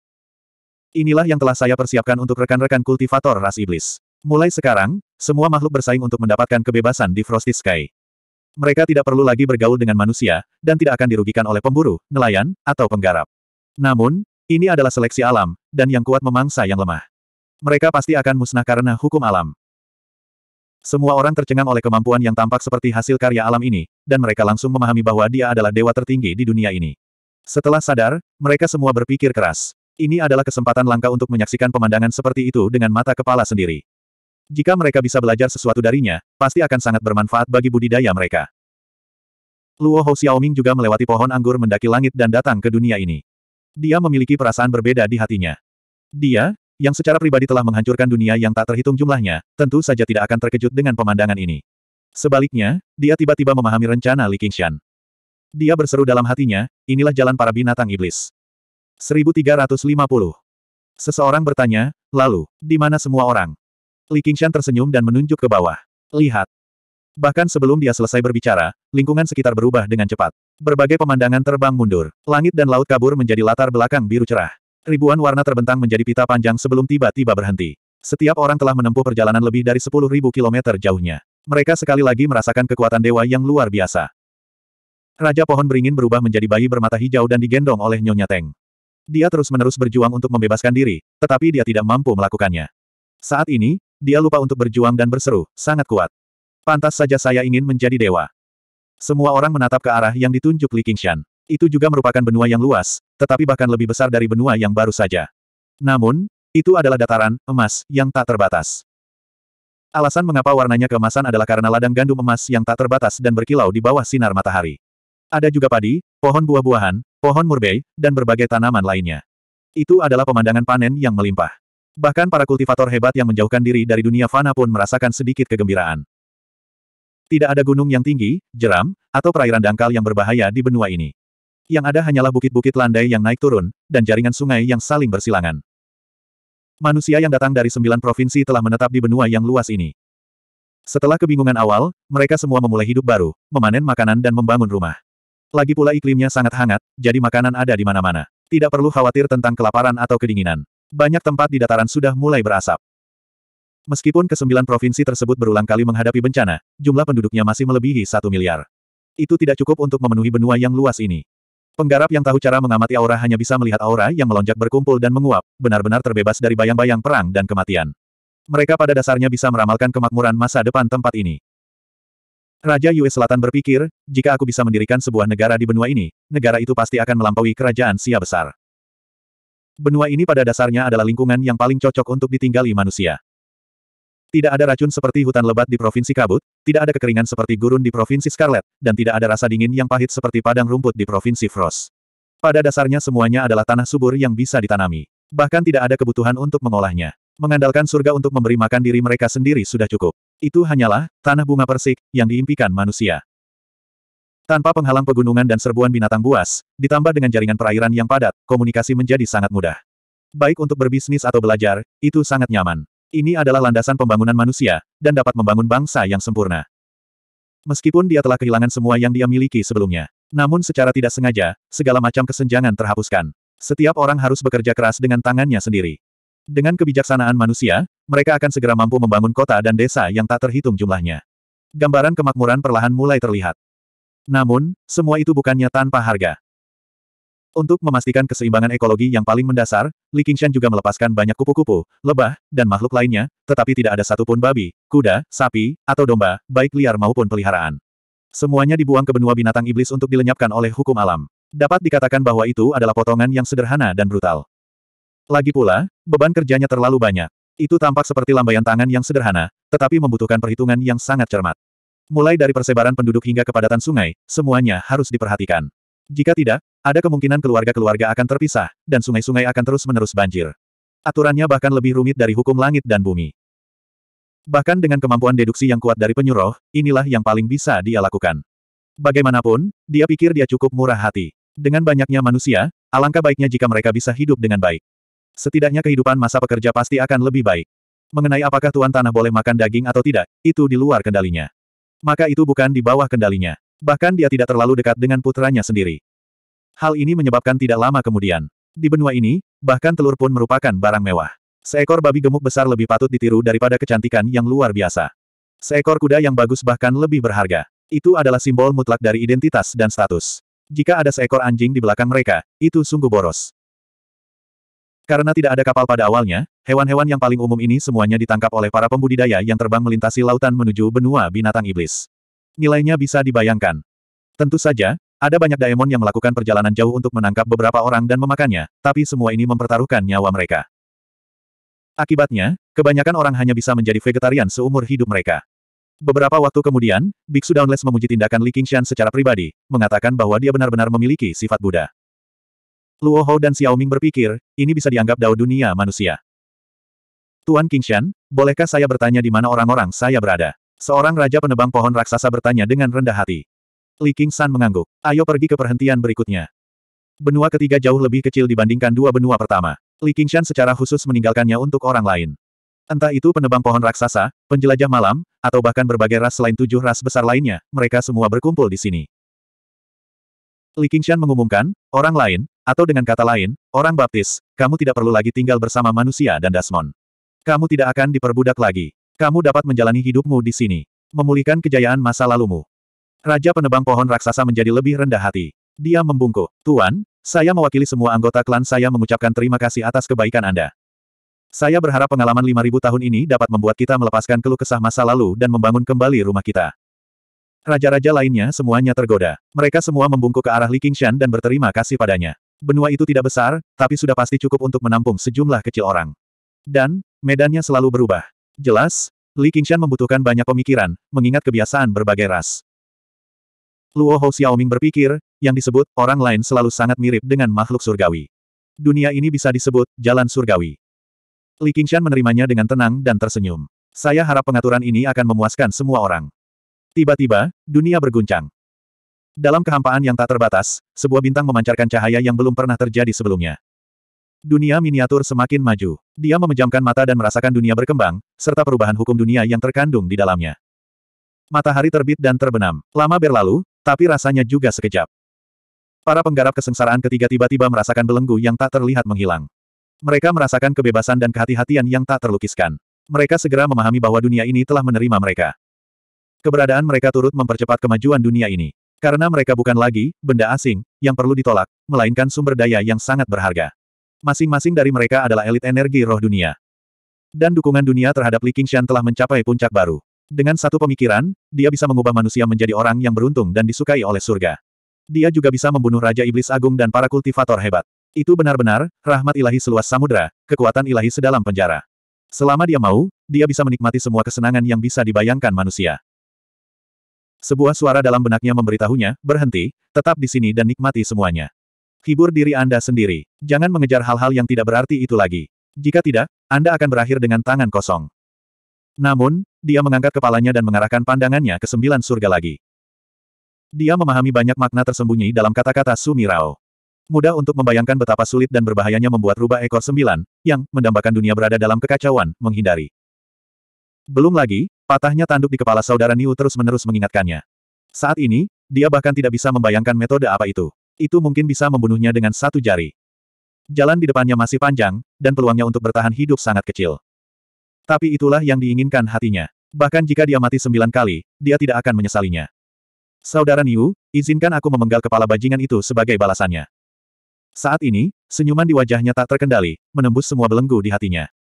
Inilah yang telah saya persiapkan untuk rekan-rekan kultivator ras iblis. Mulai sekarang, semua makhluk bersaing untuk mendapatkan kebebasan di Frosty Sky. Mereka tidak perlu lagi bergaul dengan manusia, dan tidak akan dirugikan oleh pemburu, nelayan, atau penggarap. Namun, ini adalah seleksi alam, dan yang kuat memangsa yang lemah. Mereka pasti akan musnah karena hukum alam. Semua orang tercengang oleh kemampuan yang tampak seperti hasil karya alam ini, dan mereka langsung memahami bahwa dia adalah dewa tertinggi di dunia ini. Setelah sadar, mereka semua berpikir keras. Ini adalah kesempatan langka untuk menyaksikan pemandangan seperti itu dengan mata kepala sendiri. Jika mereka bisa belajar sesuatu darinya, pasti akan sangat bermanfaat bagi budidaya mereka. Luo Hou Xiaoming juga melewati pohon anggur mendaki langit dan datang ke dunia ini. Dia memiliki perasaan berbeda di hatinya. Dia, yang secara pribadi telah menghancurkan dunia yang tak terhitung jumlahnya, tentu saja tidak akan terkejut dengan pemandangan ini. Sebaliknya, dia tiba-tiba memahami rencana Li Qingshan. Dia berseru dalam hatinya, inilah jalan para binatang iblis. 1350. Seseorang bertanya, lalu, di mana semua orang? Li Qingshan tersenyum dan menunjuk ke bawah. Lihat. Bahkan sebelum dia selesai berbicara, lingkungan sekitar berubah dengan cepat. Berbagai pemandangan terbang mundur. Langit dan laut kabur menjadi latar belakang biru cerah. Ribuan warna terbentang menjadi pita panjang sebelum tiba-tiba berhenti. Setiap orang telah menempuh perjalanan lebih dari 10.000 km jauhnya. Mereka sekali lagi merasakan kekuatan dewa yang luar biasa. Raja pohon beringin berubah menjadi bayi bermata hijau dan digendong oleh Nyonya Teng. Dia terus-menerus berjuang untuk membebaskan diri, tetapi dia tidak mampu melakukannya. Saat ini, dia lupa untuk berjuang dan berseru, sangat kuat. Pantas saja saya ingin menjadi dewa. Semua orang menatap ke arah yang ditunjuk Li Qingshan. Itu juga merupakan benua yang luas, tetapi bahkan lebih besar dari benua yang baru saja. Namun, itu adalah dataran emas yang tak terbatas. Alasan mengapa warnanya keemasan adalah karena ladang gandum emas yang tak terbatas dan berkilau di bawah sinar matahari. Ada juga padi, pohon buah-buahan, pohon murbei, dan berbagai tanaman lainnya. Itu adalah pemandangan panen yang melimpah. Bahkan para kultivator hebat yang menjauhkan diri dari dunia fana pun merasakan sedikit kegembiraan. Tidak ada gunung yang tinggi, jeram, atau perairan dangkal yang berbahaya di benua ini. Yang ada hanyalah bukit-bukit landai yang naik turun, dan jaringan sungai yang saling bersilangan. Manusia yang datang dari sembilan provinsi telah menetap di benua yang luas ini. Setelah kebingungan awal, mereka semua memulai hidup baru, memanen makanan dan membangun rumah. Lagi pula iklimnya sangat hangat, jadi makanan ada di mana-mana. Tidak perlu khawatir tentang kelaparan atau kedinginan. Banyak tempat di dataran sudah mulai berasap. Meskipun kesembilan provinsi tersebut berulang kali menghadapi bencana, jumlah penduduknya masih melebihi satu miliar. Itu tidak cukup untuk memenuhi benua yang luas ini. Penggarap yang tahu cara mengamati aura hanya bisa melihat aura yang melonjak berkumpul dan menguap, benar-benar terbebas dari bayang-bayang perang dan kematian. Mereka pada dasarnya bisa meramalkan kemakmuran masa depan tempat ini. Raja Yue Selatan berpikir, jika aku bisa mendirikan sebuah negara di benua ini, negara itu pasti akan melampaui kerajaan sia besar. Benua ini pada dasarnya adalah lingkungan yang paling cocok untuk ditinggali manusia. Tidak ada racun seperti hutan lebat di Provinsi Kabut, tidak ada kekeringan seperti gurun di Provinsi Scarlet, dan tidak ada rasa dingin yang pahit seperti padang rumput di Provinsi Frost. Pada dasarnya semuanya adalah tanah subur yang bisa ditanami. Bahkan tidak ada kebutuhan untuk mengolahnya. Mengandalkan surga untuk memberi makan diri mereka sendiri sudah cukup. Itu hanyalah, tanah bunga persik, yang diimpikan manusia. Tanpa penghalang pegunungan dan serbuan binatang buas, ditambah dengan jaringan perairan yang padat, komunikasi menjadi sangat mudah. Baik untuk berbisnis atau belajar, itu sangat nyaman. Ini adalah landasan pembangunan manusia, dan dapat membangun bangsa yang sempurna. Meskipun dia telah kehilangan semua yang dia miliki sebelumnya. Namun secara tidak sengaja, segala macam kesenjangan terhapuskan. Setiap orang harus bekerja keras dengan tangannya sendiri. Dengan kebijaksanaan manusia, mereka akan segera mampu membangun kota dan desa yang tak terhitung jumlahnya. Gambaran kemakmuran perlahan mulai terlihat. Namun, semua itu bukannya tanpa harga. Untuk memastikan keseimbangan ekologi yang paling mendasar, Li Qingshan juga melepaskan banyak kupu-kupu, lebah, dan makhluk lainnya, tetapi tidak ada satupun babi, kuda, sapi, atau domba, baik liar maupun peliharaan. Semuanya dibuang ke benua binatang iblis untuk dilenyapkan oleh hukum alam. Dapat dikatakan bahwa itu adalah potongan yang sederhana dan brutal. Lagi pula, beban kerjanya terlalu banyak. Itu tampak seperti lambaian tangan yang sederhana, tetapi membutuhkan perhitungan yang sangat cermat. Mulai dari persebaran penduduk hingga kepadatan sungai, semuanya harus diperhatikan. Jika tidak, ada kemungkinan keluarga-keluarga akan terpisah, dan sungai-sungai akan terus-menerus banjir. Aturannya bahkan lebih rumit dari hukum langit dan bumi. Bahkan dengan kemampuan deduksi yang kuat dari penyuruh, inilah yang paling bisa dia lakukan. Bagaimanapun, dia pikir dia cukup murah hati. Dengan banyaknya manusia, alangkah baiknya jika mereka bisa hidup dengan baik. Setidaknya kehidupan masa pekerja pasti akan lebih baik. Mengenai apakah Tuan Tanah boleh makan daging atau tidak, itu di luar kendalinya. Maka itu bukan di bawah kendalinya. Bahkan dia tidak terlalu dekat dengan putranya sendiri. Hal ini menyebabkan tidak lama kemudian. Di benua ini, bahkan telur pun merupakan barang mewah. Seekor babi gemuk besar lebih patut ditiru daripada kecantikan yang luar biasa. Seekor kuda yang bagus bahkan lebih berharga. Itu adalah simbol mutlak dari identitas dan status. Jika ada seekor anjing di belakang mereka, itu sungguh boros. Karena tidak ada kapal pada awalnya, hewan-hewan yang paling umum ini semuanya ditangkap oleh para pembudidaya yang terbang melintasi lautan menuju benua binatang iblis. Nilainya bisa dibayangkan. Tentu saja, ada banyak daemon yang melakukan perjalanan jauh untuk menangkap beberapa orang dan memakannya, tapi semua ini mempertaruhkan nyawa mereka. Akibatnya, kebanyakan orang hanya bisa menjadi vegetarian seumur hidup mereka. Beberapa waktu kemudian, Biksu Downless memuji tindakan Li Qingshan secara pribadi, mengatakan bahwa dia benar-benar memiliki sifat Buddha. Luo Hou dan Xiao Ming berpikir, ini bisa dianggap dao dunia manusia. Tuan Qingshan, bolehkah saya bertanya di mana orang-orang saya berada? Seorang raja penebang pohon raksasa bertanya dengan rendah hati. Li King San mengangguk. Ayo pergi ke perhentian berikutnya. Benua ketiga jauh lebih kecil dibandingkan dua benua pertama. Li Shan secara khusus meninggalkannya untuk orang lain. Entah itu penebang pohon raksasa, penjelajah malam, atau bahkan berbagai ras selain tujuh ras besar lainnya, mereka semua berkumpul di sini. Li Qingshan mengumumkan, orang lain, atau dengan kata lain, orang baptis, kamu tidak perlu lagi tinggal bersama manusia dan Dasmon. Kamu tidak akan diperbudak lagi. Kamu dapat menjalani hidupmu di sini. Memulihkan kejayaan masa lalumu. Raja penebang pohon raksasa menjadi lebih rendah hati. Dia membungkuk. Tuan, saya mewakili semua anggota klan saya mengucapkan terima kasih atas kebaikan Anda. Saya berharap pengalaman 5000 tahun ini dapat membuat kita melepaskan keluh kesah masa lalu dan membangun kembali rumah kita. Raja-raja lainnya semuanya tergoda. Mereka semua membungkuk ke arah Li Qingshan dan berterima kasih padanya. Benua itu tidak besar, tapi sudah pasti cukup untuk menampung sejumlah kecil orang. Dan, medannya selalu berubah. Jelas, Li Qingshan membutuhkan banyak pemikiran, mengingat kebiasaan berbagai ras. Luo Hou Xiaoming berpikir, yang disebut orang lain selalu sangat mirip dengan makhluk surgawi. Dunia ini bisa disebut jalan surgawi. Li Qingshan menerimanya dengan tenang dan tersenyum. Saya harap pengaturan ini akan memuaskan semua orang. Tiba-tiba, dunia berguncang. Dalam kehampaan yang tak terbatas, sebuah bintang memancarkan cahaya yang belum pernah terjadi sebelumnya. Dunia miniatur semakin maju. Dia memejamkan mata dan merasakan dunia berkembang, serta perubahan hukum dunia yang terkandung di dalamnya. Matahari terbit dan terbenam. Lama berlalu, tapi rasanya juga sekejap. Para penggarap kesengsaraan ketiga tiba-tiba merasakan belenggu yang tak terlihat menghilang. Mereka merasakan kebebasan dan kehati-hatian yang tak terlukiskan. Mereka segera memahami bahwa dunia ini telah menerima mereka. Keberadaan mereka turut mempercepat kemajuan dunia ini. Karena mereka bukan lagi, benda asing, yang perlu ditolak, melainkan sumber daya yang sangat berharga. Masing-masing dari mereka adalah elit energi roh dunia. Dan dukungan dunia terhadap Li Qingshan telah mencapai puncak baru. Dengan satu pemikiran, dia bisa mengubah manusia menjadi orang yang beruntung dan disukai oleh surga. Dia juga bisa membunuh Raja Iblis Agung dan para kultivator hebat. Itu benar-benar, rahmat ilahi seluas samudra, kekuatan ilahi sedalam penjara. Selama dia mau, dia bisa menikmati semua kesenangan yang bisa dibayangkan manusia. Sebuah suara dalam benaknya memberitahunya, berhenti, tetap di sini dan nikmati semuanya. Hibur diri Anda sendiri. Jangan mengejar hal-hal yang tidak berarti itu lagi. Jika tidak, Anda akan berakhir dengan tangan kosong. Namun, dia mengangkat kepalanya dan mengarahkan pandangannya ke sembilan surga lagi. Dia memahami banyak makna tersembunyi dalam kata-kata Sumirao. Mudah untuk membayangkan betapa sulit dan berbahayanya membuat rubah ekor sembilan, yang mendambakan dunia berada dalam kekacauan, menghindari. Belum lagi, patahnya tanduk di kepala saudara Niu terus-menerus mengingatkannya. Saat ini, dia bahkan tidak bisa membayangkan metode apa itu. Itu mungkin bisa membunuhnya dengan satu jari. Jalan di depannya masih panjang, dan peluangnya untuk bertahan hidup sangat kecil. Tapi itulah yang diinginkan hatinya. Bahkan jika dia mati sembilan kali, dia tidak akan menyesalinya. Saudara Niu, izinkan aku memenggal kepala bajingan itu sebagai balasannya. Saat ini, senyuman di wajahnya tak terkendali, menembus semua belenggu di hatinya.